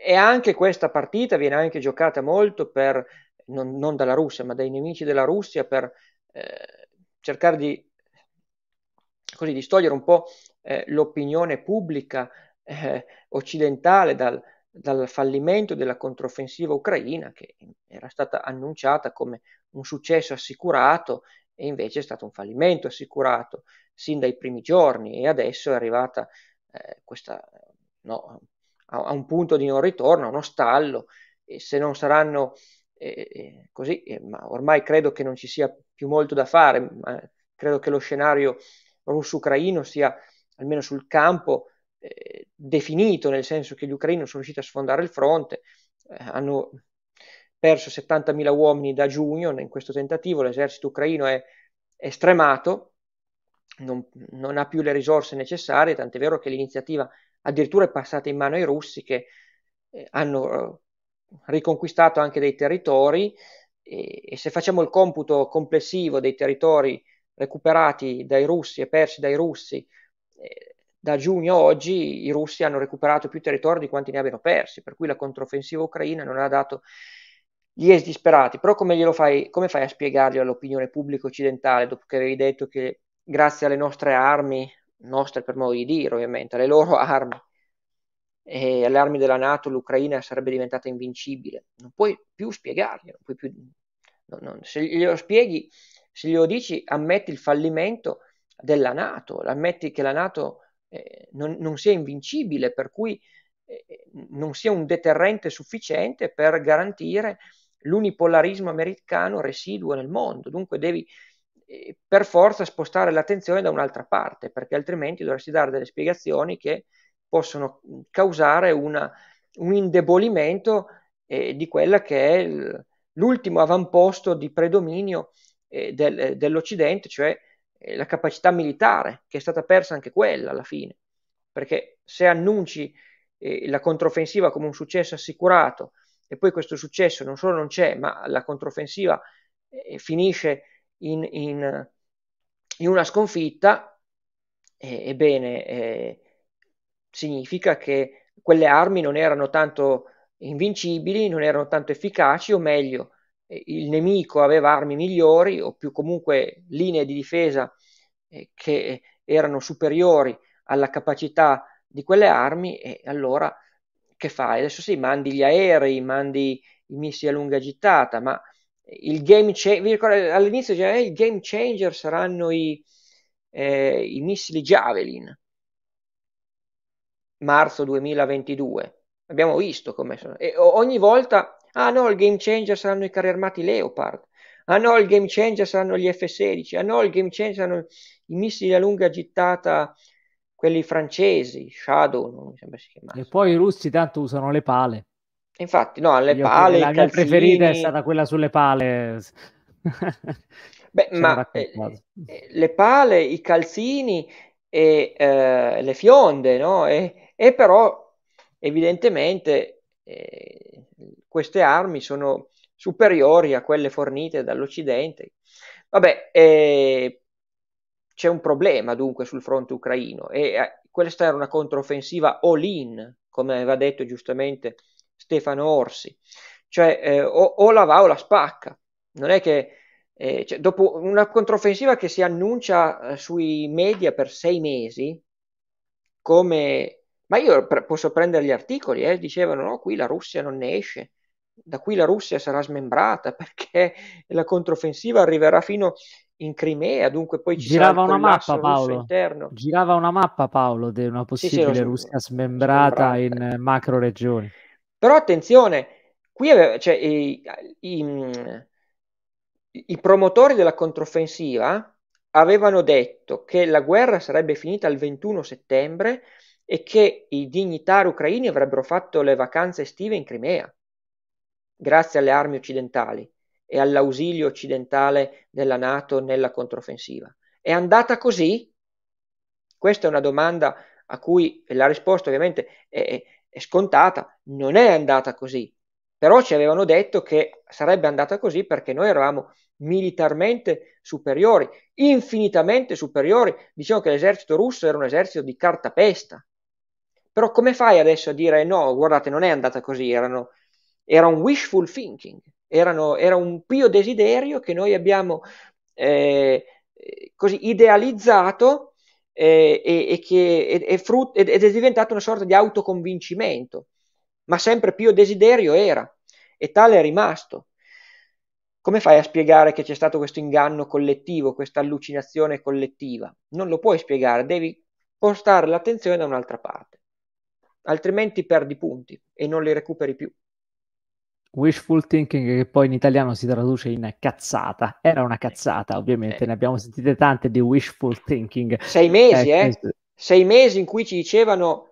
E anche questa partita viene anche giocata molto per, non, non dalla Russia, ma dai nemici della Russia per eh, cercare di, così, distogliere un po' eh, l'opinione pubblica eh, occidentale dal, dal fallimento della controffensiva ucraina, che era stata annunciata come un successo assicurato e invece è stato un fallimento assicurato sin dai primi giorni e adesso è arrivata eh, questa, no, a, a, un punto di non ritorno, a uno stallo, e se non saranno eh, eh così, eh, ma ormai credo che non ci sia più molto da fare, ma credo che lo scenario russo-ucraino sia almeno sul campo eh, definito, nel senso che gli ucraini non sono riusciti a sfondare il fronte, eh, hanno perso 70.000 uomini da giugno in questo tentativo, l'esercito ucraino è, è stremato, non, non, ha più le risorse necessarie, tant'è vero che l'iniziativa addirittura è passata in mano ai russi che eh, hanno eh, riconquistato anche dei territori e, e, se facciamo il computo complessivo dei territori recuperati dai russi e persi dai russi eh, da giugno a oggi i russi hanno recuperato più territorio di quanti ne abbiano persi, per cui la controffensiva ucraina non ha dato gli es disperati. Però come, glielo fai, come fai a spiegarglielo all'opinione pubblica occidentale dopo che avevi detto che grazie alle nostre armi, nostre per modo di dire ovviamente, alle loro armi e alle armi della Nato l'Ucraina sarebbe diventata invincibile? Non puoi più spiegarglielo, non più... No, no. se glielo spieghi, se glielo dici, ammetti il fallimento della Nato, ammetti che la Nato eh, non, non, sia invincibile, per cui eh, eh, non sia un deterrente sufficiente per garantire l'unipolarismo americano residuo nel mondo. Dunque devi eh, per forza spostare l'attenzione da un'altra parte, perché altrimenti dovresti dare delle spiegazioni che possono mm, causare una, un indebolimento eh, di quella che è il, l'ultimo avamposto di predominio eh, del, dell'Occidente, cioè eh, la capacità militare, che è stata persa anche quella alla fine, perché se annunci eh, la controffensiva come un successo assicurato e poi questo successo non solo non c'è, ma la controffensiva eh, finisce in, in, in, una sconfitta, eh, ebbene eh, significa che quelle armi non erano tanto invincibili, non erano tanto efficaci, o meglio, il nemico aveva armi migliori o più comunque linee di difesa eh, che erano superiori alla capacità di quelle armi e allora che fai? Adesso sì, mandi gli aerei, mandi i missili a lunga gittata, ma il game changer, all'inizio già eh, il game changer saranno i, eh, i missili Javelin, marzo 2022. Abbiamo visto come sono. E ogni volta Ah no, il game changer saranno i carri armati Leopard. Ah no, il game changer saranno gli F-16. Ah no, il game changer saranno i missili a lunga gittata, quelli francesi, Shadow, non mi sembra si chiamasse. E poi i russi tanto usano le pale. Infatti, no, le Io, pale. La mia preferita è stata quella sulle pale. Beh, ma eh, eh, le pale, i calzini e eh, le fionde, no? E, e però, evidentemente, eh, queste armi sono superiori a quelle fornite dall'Occidente. Vabbè, eh, c'è un problema dunque sul fronte ucraino e eh, questa era una controffensiva all-in, come aveva detto giustamente Stefano Orsi, cioè eh, o, o, la va o la spacca. Non è che eh, cioè, dopo una controffensiva che si annuncia eh, sui media per sei mesi, come ma io pre- posso prendere gli articoli, eh? dicevano no, qui la Russia non ne esce, da qui la Russia sarà smembrata perché la controffensiva arriverà fino in Crimea, dunque poi ci girava sarà una mappa Paolo interno. girava una mappa Paolo di una possibile sì, sì, Russia smembrata, smembrata, in eh, macro regioni. Però attenzione, qui aveva, cioè, i, i, i promotori della controffensiva avevano detto che la guerra sarebbe finita il 21 settembre e che i dignitari ucraini avrebbero fatto le vacanze estive in Crimea grazie alle armi occidentali e all'ausilio occidentale della Nato nella controffensiva. È andata così? Questa è una domanda a cui la risposta ovviamente è, è scontata, non è andata così, però ci avevano detto che sarebbe andata così perché noi eravamo militarmente superiori, infinitamente superiori, diciamo che l'esercito russo era un esercito di cartapesta. Però come fai adesso a dire no, guardate, non è andata così, erano era un wishful thinking, erano, era un pio desiderio che noi abbiamo eh, così idealizzato eh, e, e, che è, è frut- ed è diventato una sorta di autoconvincimento, ma sempre pio desiderio era e tale è rimasto. Come fai a spiegare che c'è stato questo inganno collettivo, questa allucinazione collettiva? Non lo puoi spiegare, devi postare l'attenzione da un'altra parte, altrimenti perdi punti e non li recuperi più. Wishful thinking che poi in italiano si traduce in cazzata. Era una cazzata, ovviamente, eh. ne abbiamo sentite tante di wishful thinking. Sei mesi, eh? eh. Sei mesi in cui ci dicevano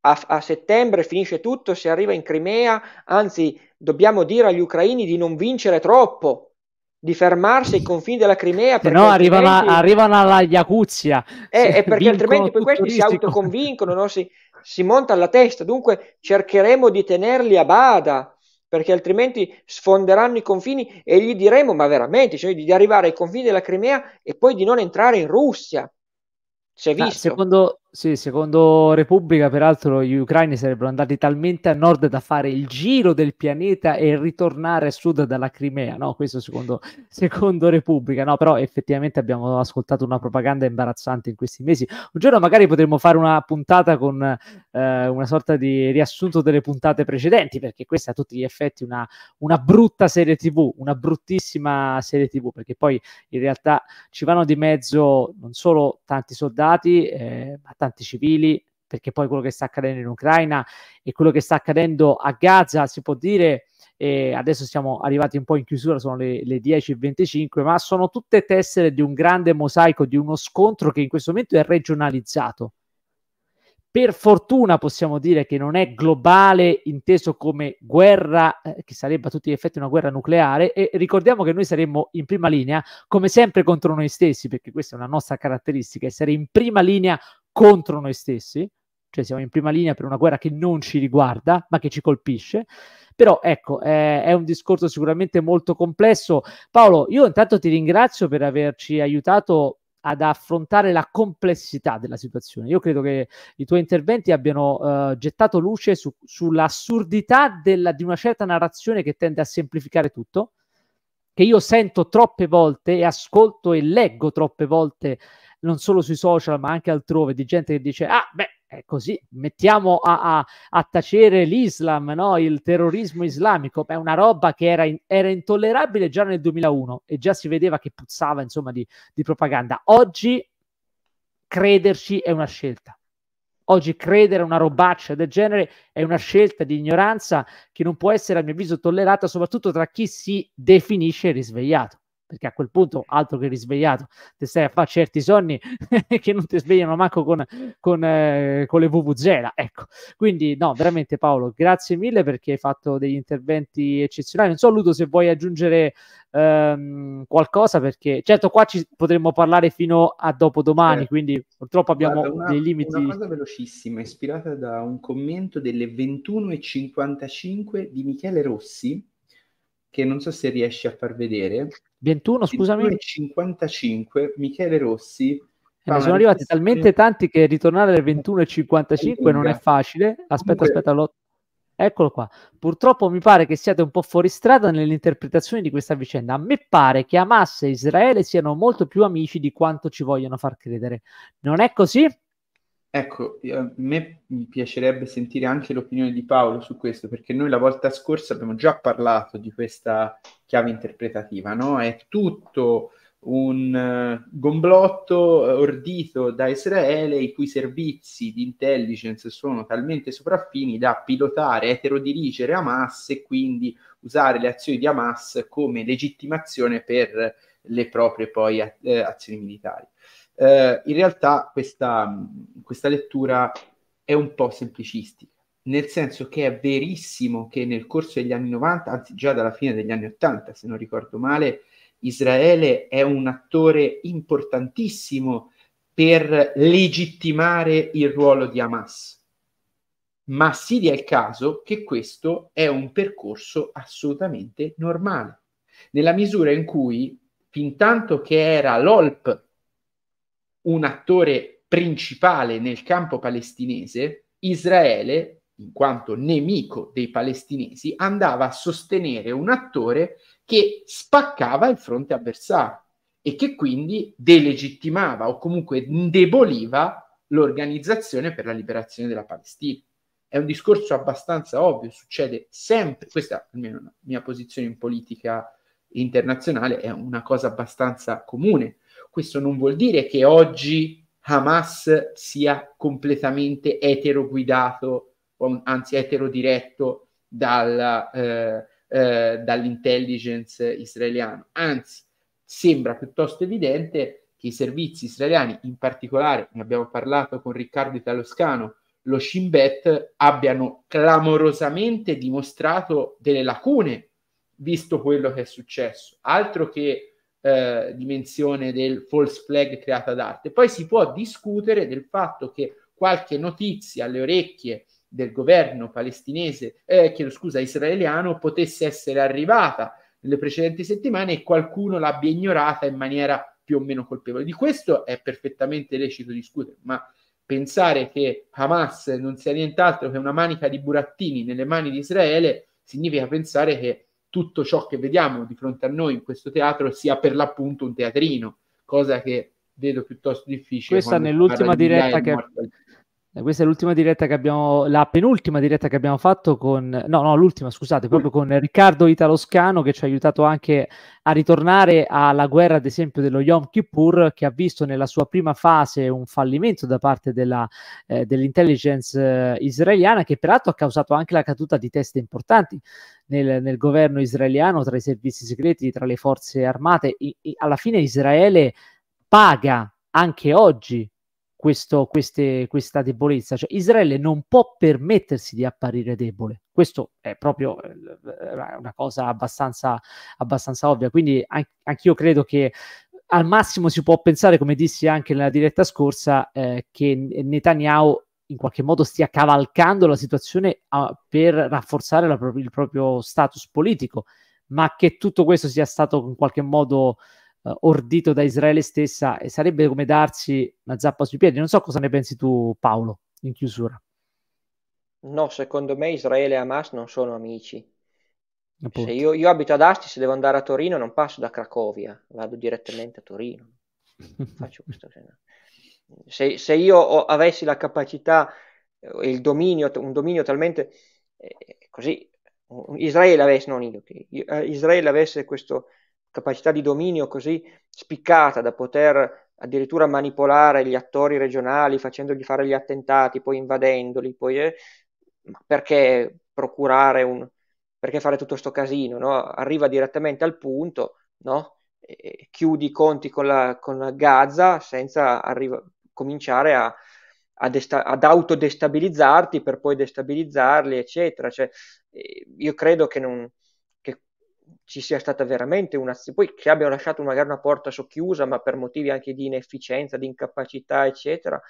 a, a, settembre finisce tutto, si arriva in Crimea, anzi dobbiamo dire agli ucraini di non vincere troppo, di fermarsi ai confini della Crimea. Perché no arrivano, altrimenti... arrivano alla Iacuzia. Eh, perché altrimenti poi questi turistico. si autoconvincono, no? si, si monta alla testa, dunque cercheremo di tenerli a bada perché altrimenti sfonderanno i confini e gli diremo, ma veramente, cioè di arrivare ai confini della Crimea e poi di non entrare in Russia. Si è visto. secondo, sì, secondo Repubblica, peraltro, gli ucraini sarebbero andati talmente a nord da fare il giro del pianeta e ritornare a sud dalla Crimea, no? Questo secondo, secondo Repubblica, no? Però effettivamente abbiamo ascoltato una propaganda imbarazzante in questi mesi. Un giorno magari potremmo fare una puntata con eh, una sorta di riassunto delle puntate precedenti, perché questa a tutti gli effetti una, una brutta serie TV, una bruttissima serie TV, perché poi in realtà ci vanno di mezzo non solo tanti soldati, eh, ma tanti tanti civili, perché poi quello che sta accadendo in Ucraina e quello che sta accadendo a Gaza si può dire, eh, adesso siamo arrivati un po' in chiusura, sono le, le 10.25, ma sono tutte tessere di un grande mosaico, di uno scontro che in questo momento è regionalizzato. Per fortuna possiamo dire che non è globale inteso come guerra, eh, che sarebbe a tutti gli effetti una guerra nucleare, e ricordiamo che noi saremmo in prima linea, come sempre contro noi stessi, perché questa è una nostra caratteristica, essere in prima linea contro noi stessi, cioè siamo in prima linea per una guerra che non ci riguarda, ma che ci colpisce. Però ecco, eh, è un discorso sicuramente molto complesso. Paolo, io intanto ti ringrazio per averci aiutato ad affrontare la complessità della situazione. Io credo che i tuoi interventi abbiano eh, gettato luce su, sull'assurdità della, di una certa narrazione che tende a semplificare tutto, che io sento troppe volte e ascolto e leggo troppe volte non solo sui social ma anche altrove, di gente che dice, ah beh, è così, mettiamo a, a, a tacere l'Islam, no? il terrorismo islamico, è una roba che era, in, era, intollerabile già nel 2001 e già si vedeva che puzzava insomma di, di propaganda. Oggi crederci è una scelta. Oggi credere a una robaccia del genere è una scelta di ignoranza che non può essere, a mio avviso, tollerata, soprattutto tra chi si definisce risvegliato perché a quel punto altro che risvegliato ti stai a fare certi sonni che non ti svegliano manco con, con, eh, con le vuvuzela ecco quindi no veramente Paolo grazie mille perché hai fatto degli interventi eccezionali non so Ludo se vuoi aggiungere ehm, qualcosa perché certo qua ci potremmo parlare fino a dopodomani eh, quindi purtroppo abbiamo guarda, una, dei limiti una cosa velocissima ispirata da un commento delle 21.55 di Michele Rossi che non so se riesci a far vedere. 21, scusami. 55, Michele Rossi. Eh, ne sono arrivati talmente tanti che ritornare alle 21.55 non è facile. Aspetta, Dunque... aspetta, lo... eccolo qua. Purtroppo mi pare che siate un po' fuori strada nell'interpretazione di questa vicenda. A me pare che Hamas e Israele siano molto più amici di quanto ci vogliono far credere. Non è così? Ecco, a me piacerebbe sentire anche l'opinione di Paolo su questo, perché noi la volta scorsa abbiamo già parlato di questa chiave interpretativa, no? È tutto un eh, gomblotto eh, ordito da Israele i cui servizi di intelligence sono talmente sopraffini da pilotare, eterodirigere Hamas e quindi usare le azioni di Hamas come legittimazione per le proprie poi eh, azioni militari. Eh, in realtà questa, questa lettura è un po' semplicistica, nel senso che è verissimo che nel corso degli anni 90, anzi già dalla fine degli anni 80, se non ricordo male, Israele è un attore importantissimo per legittimare il ruolo di Hamas. Ma si dia il caso che questo è un percorso assolutamente normale, nella misura in cui, fin tanto che era l'OLP un attore principale nel campo palestinese, Israele, in quanto nemico dei palestinesi, andava a sostenere un attore che spaccava il fronte avversario e che quindi delegittimava o comunque indeboliva l'organizzazione per la liberazione della Palestina. È un discorso abbastanza ovvio, succede sempre, questa almeno la mia posizione in politica internazionale è una cosa abbastanza comune questo non vuol dire che oggi Hamas sia completamente etero guidato, anzi etero diretto dal, eh, eh, dall'intelligence israeliana. Anzi, sembra piuttosto evidente che i servizi israeliani, in particolare, ne abbiamo parlato con Riccardo Italoscano, lo Shin Bet abbiano clamorosamente dimostrato delle lacune visto quello che è successo. Altro che eh, dimensione del false flag creata d'arte. Poi si può discutere del fatto che qualche notizia alle orecchie del governo palestinese, eh, chiedo scusa, israeliano, potesse essere arrivata nelle precedenti settimane e qualcuno l'abbia ignorata in maniera più o meno colpevole. Di questo è perfettamente lecito discutere, ma pensare che Hamas non sia nient'altro che una manica di burattini nelle mani di Israele significa pensare che tutto ciò che vediamo di fronte a noi in questo teatro sia per l'appunto un teatrino, cosa che vedo piuttosto difficile. Questa nell'ultima diretta che... Mortal eh, questa è l'ultima diretta che abbiamo, la penultima diretta che abbiamo fatto con, no, no, l'ultima, scusate, proprio con Riccardo Italoscano che ci ha aiutato anche a ritornare alla guerra, ad esempio, dello Yom Kippur, che ha visto nella sua prima fase un fallimento da parte della, eh, dell'intelligence eh, israeliana, che peraltro ha causato anche la caduta di teste importanti nel, nel governo israeliano, tra i servizi segreti, tra le forze armate. I, i, alla fine Israele paga anche oggi questo, queste, questa debolezza. Cioè, Israele non può permettersi di apparire debole. Questo è proprio eh, eh, una cosa abbastanza, abbastanza ovvia. Quindi an- anch'io credo che al massimo si può pensare, come dissi anche nella diretta scorsa, eh, che Netanyahu in qualche modo stia cavalcando la situazione a, ah, per rafforzare pro- il proprio status politico, ma che tutto questo sia stato in qualche modo eh, ordito da Israele stessa e sarebbe come darci una zappa sui piedi. Non so cosa ne pensi tu, Paolo, in chiusura. No, secondo me Israele e Hamas non sono amici. Se io, io, abito ad Asti, se devo andare a Torino non passo da Cracovia, vado direttamente a Torino. Faccio questo se, se io ho, avessi la capacità, eh, il dominio, un dominio talmente eh, così, Israele avesse, non io, eh, Israele avesse questo capacità di dominio così spiccata da poter addirittura manipolare gli attori regionali facendogli fare gli attentati, poi invadendoli, poi eh, perché procurare un perché fare tutto questo casino, no? Arriva direttamente al punto, no? E chiudi i conti con, la, con Gaza senza arriva, cominciare a, a desta- ad autodestabilizzarti per poi destabilizzarli, eccetera. Cioè, eh, io credo che non, ci sia stata veramente un'azione, poi che abbiano lasciato magari una porta socchiusa, ma per motivi anche di inefficienza, di incapacità, eccetera,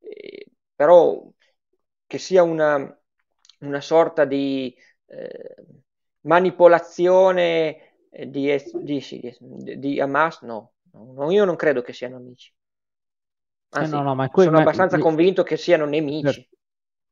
eh, però che sia una, una sorta di eh, manipolazione eh, di, di, di, di, Hamas, no. no, io non credo che siano amici. Eh, Anzi, eh no, no, que- sono ma- abbastanza ma- convinto che siano nemici. Certo.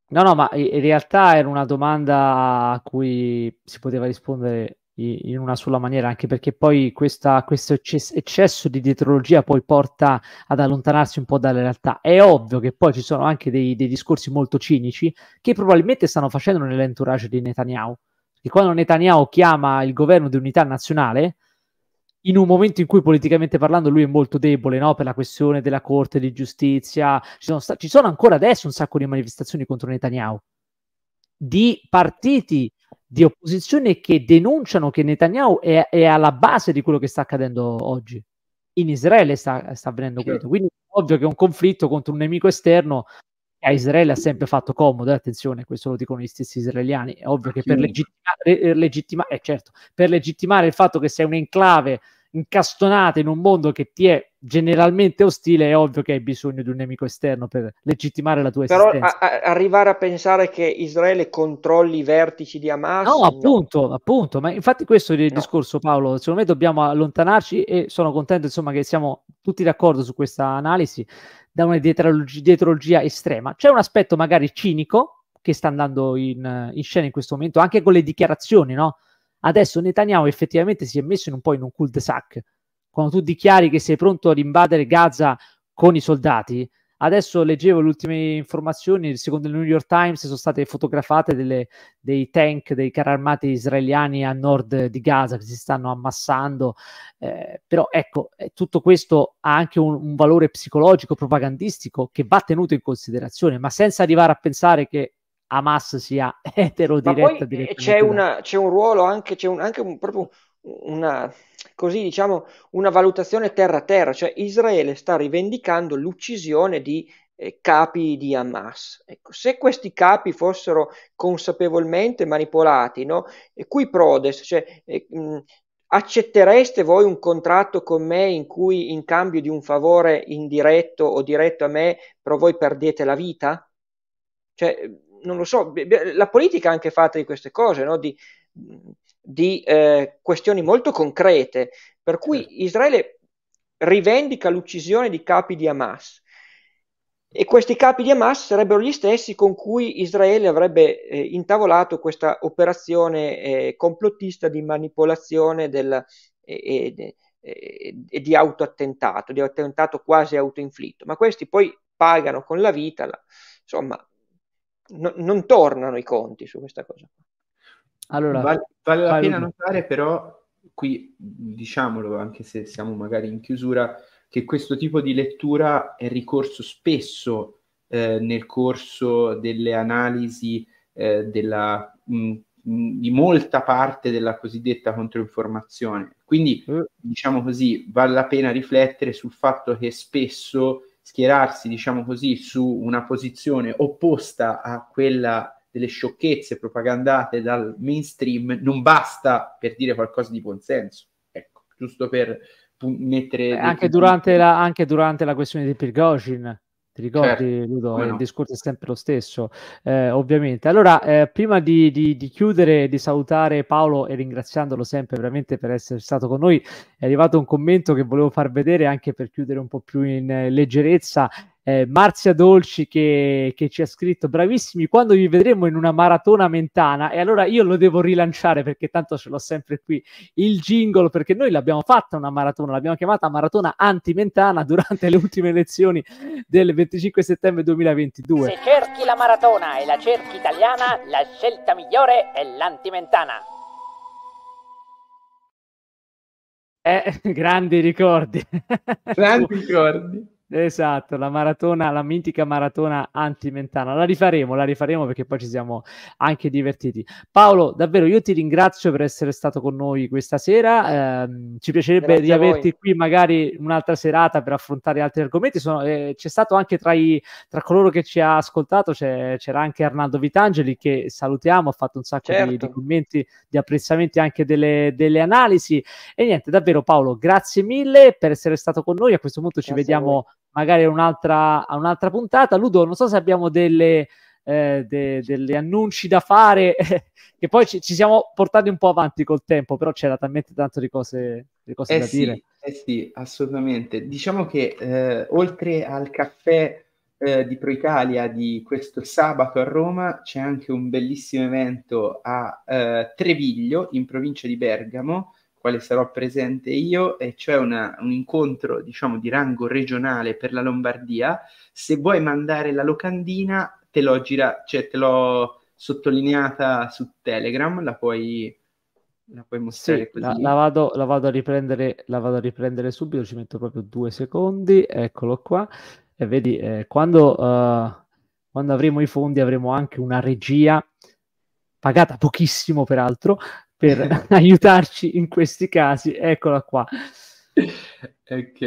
No, no, ma in realtà era una domanda a cui si poteva rispondere in una sola maniera, anche perché poi questa, questo eccesso di dietrologia poi porta ad allontanarsi un po' dalla realtà. È ovvio che poi ci sono anche dei, dei discorsi molto cinici che probabilmente stanno facendo nell'entourage di Netanyahu. E quando Netanyahu chiama il governo di unità nazionale, in un momento in cui politicamente parlando lui è molto debole no? per la questione della Corte di giustizia, ci sono, sta- ci sono ancora adesso un sacco di manifestazioni contro Netanyahu di partiti di opposizione che denunciano che Netanyahu è, è, alla base di quello che sta accadendo oggi. In Israele sta, sta avvenendo certo. questo. Quindi è ovvio che è un conflitto contro un nemico esterno a Israele ha sempre fatto comodo. Eh, attenzione, questo lo dicono gli stessi israeliani. È ovvio che per legittimare, eh, legittima, eh, certo, per legittimare il fatto che sei un'enclave incastonata in un mondo che ti è generalmente ostile, è ovvio che hai bisogno di un nemico esterno per legittimare la tua Però esistenza. Però arrivare a pensare che Israele controlli i vertici di Hamas... No, no. appunto, appunto, ma infatti questo è il no. discorso Paolo, secondo me dobbiamo allontanarci e sono contento insomma che siamo tutti d'accordo su questa analisi, da una dietrologia, dietrologia estrema. C'è un aspetto magari cinico che sta andando in, in scena in questo momento, anche con le dichiarazioni, no? Adesso Netanyahu effettivamente si è messo in un po' in un cul de sac quando tu dichiari che sei pronto ad invadere Gaza con i soldati, adesso leggevo le ultime informazioni, secondo il New York Times sono state fotografate delle, dei tank, dei carri armati israeliani a nord di Gaza che si stanno ammassando, eh, però ecco, eh, tutto questo ha anche un, un valore psicologico, propagandistico che va tenuto in considerazione, ma senza arrivare a pensare che Hamas sia etero diretta. Ma c'è, c'è, un ruolo anche, c'è un, anche un, proprio una, così, diciamo, una valutazione terra a terra, cioè Israele sta rivendicando l'uccisione di eh, capi di Hamas. Ecco, se questi capi fossero consapevolmente manipolati, no? E qui prodes, cioè, eh, mh, accettereste voi un contratto con me in cui in cambio di un favore indiretto o diretto a me, però voi perdete la vita? Cioè, non lo so, la politica è anche fatta di queste cose, no? Di, di eh, questioni molto concrete, per cui certo. Israele rivendica l'uccisione di capi di Hamas e questi capi di Hamas sarebbero gli stessi con cui Israele avrebbe eh, intavolato questa operazione eh, complottista di manipolazione del, e, e, e di autoattentato, di attentato quasi autoinflitto, ma questi poi pagano con la vita, la, insomma, no, non tornano i conti su questa cosa. Allora, vale, vale la pena notare però, qui diciamolo, anche se siamo magari in chiusura, che questo tipo di lettura è ricorso spesso eh, nel corso delle analisi eh, della, mh, mm, mm, di molta parte della cosiddetta controinformazione. Quindi, mm. diciamo così, vale la pena riflettere sul fatto che spesso schierarsi, diciamo così, su una posizione opposta a quella delle sciocchezze propagandate dal mainstream non basta per dire qualcosa di buonsenso. Ecco, giusto per mettere... Beh, anche, durante la, anche durante la questione di Prigozhin. Ti ricordi, certo, Ludo? No. Il discorso è sempre lo stesso, eh, ovviamente. Allora, eh, prima di, di, di chiudere, di salutare Paolo e ringraziandolo sempre veramente per essere stato con noi, è arrivato un commento che volevo far vedere anche per chiudere un po' più in eh, leggerezza eh, Marzia Dolci che, che, ci ha scritto bravissimi quando vi vedremo in una maratona mentana e allora io lo devo rilanciare perché tanto ce l'ho sempre qui il jingle perché noi l'abbiamo fatta una maratona l'abbiamo chiamata maratona anti-mentana durante le ultime elezioni del 25 settembre 2022 se cerchi la maratona e la cerchi italiana la scelta migliore è l'antimentana eh, grandi ricordi grandi ricordi Esatto, la maratona, la mitica maratona antimentana. La rifaremo, la rifaremo perché poi ci siamo anche divertiti. Paolo, davvero io ti ringrazio per essere stato con noi questa sera. Eh, ci piacerebbe Grazie riaverti qui magari un'altra serata per affrontare altri argomenti. Sono, eh, c'è stato anche tra, i, tra, coloro che ci ha ascoltato, c'era anche Arnaldo Vitangeli che salutiamo, ha fatto un sacco certo. di, di, certo. commenti, di apprezzamenti, anche delle, delle, analisi. E niente, davvero Paolo, grazie mille per essere stato con noi. A questo punto ci grazie vediamo magari a un'altra, a un'altra puntata. Ludo, non so se abbiamo delle, eh, de, degli annunci da fare, che poi ci, ci, siamo portati un po' avanti col tempo, però c'era talmente tanto di cose, di cose eh da sì, dire. Eh sì, assolutamente. Diciamo che eh, oltre al caffè eh, di Proitalia di questo sabato a Roma c'è anche un bellissimo evento a eh, Treviglio, in provincia di Bergamo, quale sarò presente io, e cioè una, un incontro diciamo di rango regionale per la Lombardia. Se vuoi mandare la locandina, te l'ho gira, cioè te l'ho sottolineata su Telegram, la puoi, la puoi mostrare. Sì, la, la, vado, la, vado, a riprendere, la vado a riprendere subito, ci metto proprio due secondi, eccolo qua. E vedi, eh, quando, uh, quando avremo i fondi avremo anche una regia pagata pochissimo peraltro, per aiutarci in questi casi. Eccola qua. Ok,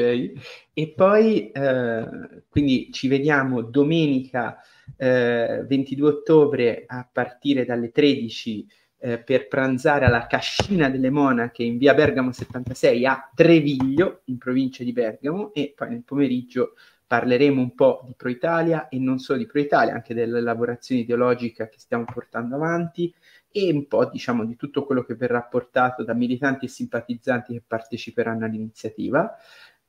e poi eh, quindi ci vediamo domenica eh, 22 ottobre a partire dalle 13 eh, per pranzare alla Cascina delle Monache in via Bergamo 76 a Treviglio, in provincia di Bergamo, e poi nel pomeriggio parleremo un po' di Pro Italia e non solo di Pro Italia, anche della lavorazione ideologica che stiamo portando avanti, e un po' diciamo di tutto quello che verrà portato da militanti e simpatizzanti che parteciperanno all'iniziativa.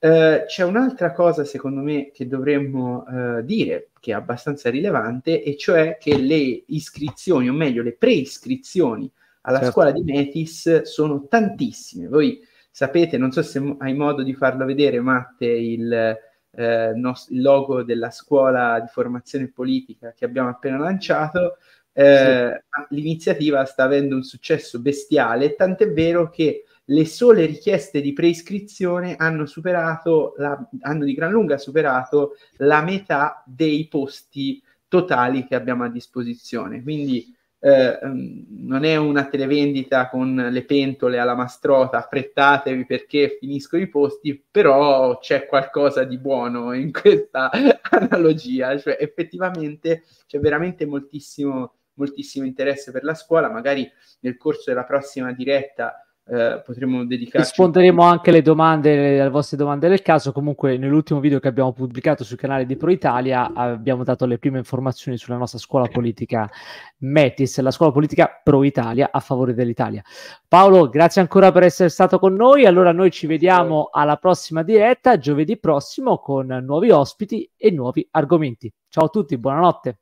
Eh, c'è un'altra cosa secondo me che dovremmo eh, dire che è abbastanza rilevante e cioè che le iscrizioni o meglio le preiscrizioni alla certo. scuola di Metis sono tantissime. Voi sapete, non so se hai modo di farlo vedere Matte, il, eh, nos- il logo della scuola di formazione politica che abbiamo appena lanciato, eh, sì. L'iniziativa sta avendo un successo bestiale, tant'è vero che le sole richieste di preiscrizione hanno superato, la, hanno di gran lunga superato la metà dei posti totali che abbiamo a disposizione. Quindi eh, mm, non è una televendita con le pentole alla mastrota, affrettatevi perché finisco i posti, però c'è qualcosa di buono in questa analogia, cioè effettivamente c'è veramente moltissimo moltissimo interesse per la scuola, magari nel corso della prossima diretta eh, potremo dedicarci. Risponderemo anche alle domande, alle vostre domande del caso. Comunque, nell'ultimo video che abbiamo pubblicato sul canale di Pro Italia abbiamo dato le prime informazioni sulla nostra scuola politica Metis, la scuola politica Pro Italia a favore dell'Italia. Paolo, grazie ancora per essere stato con noi. Allora, noi ci vediamo alla prossima diretta giovedì prossimo con nuovi ospiti e nuovi argomenti. Ciao a tutti, buonanotte.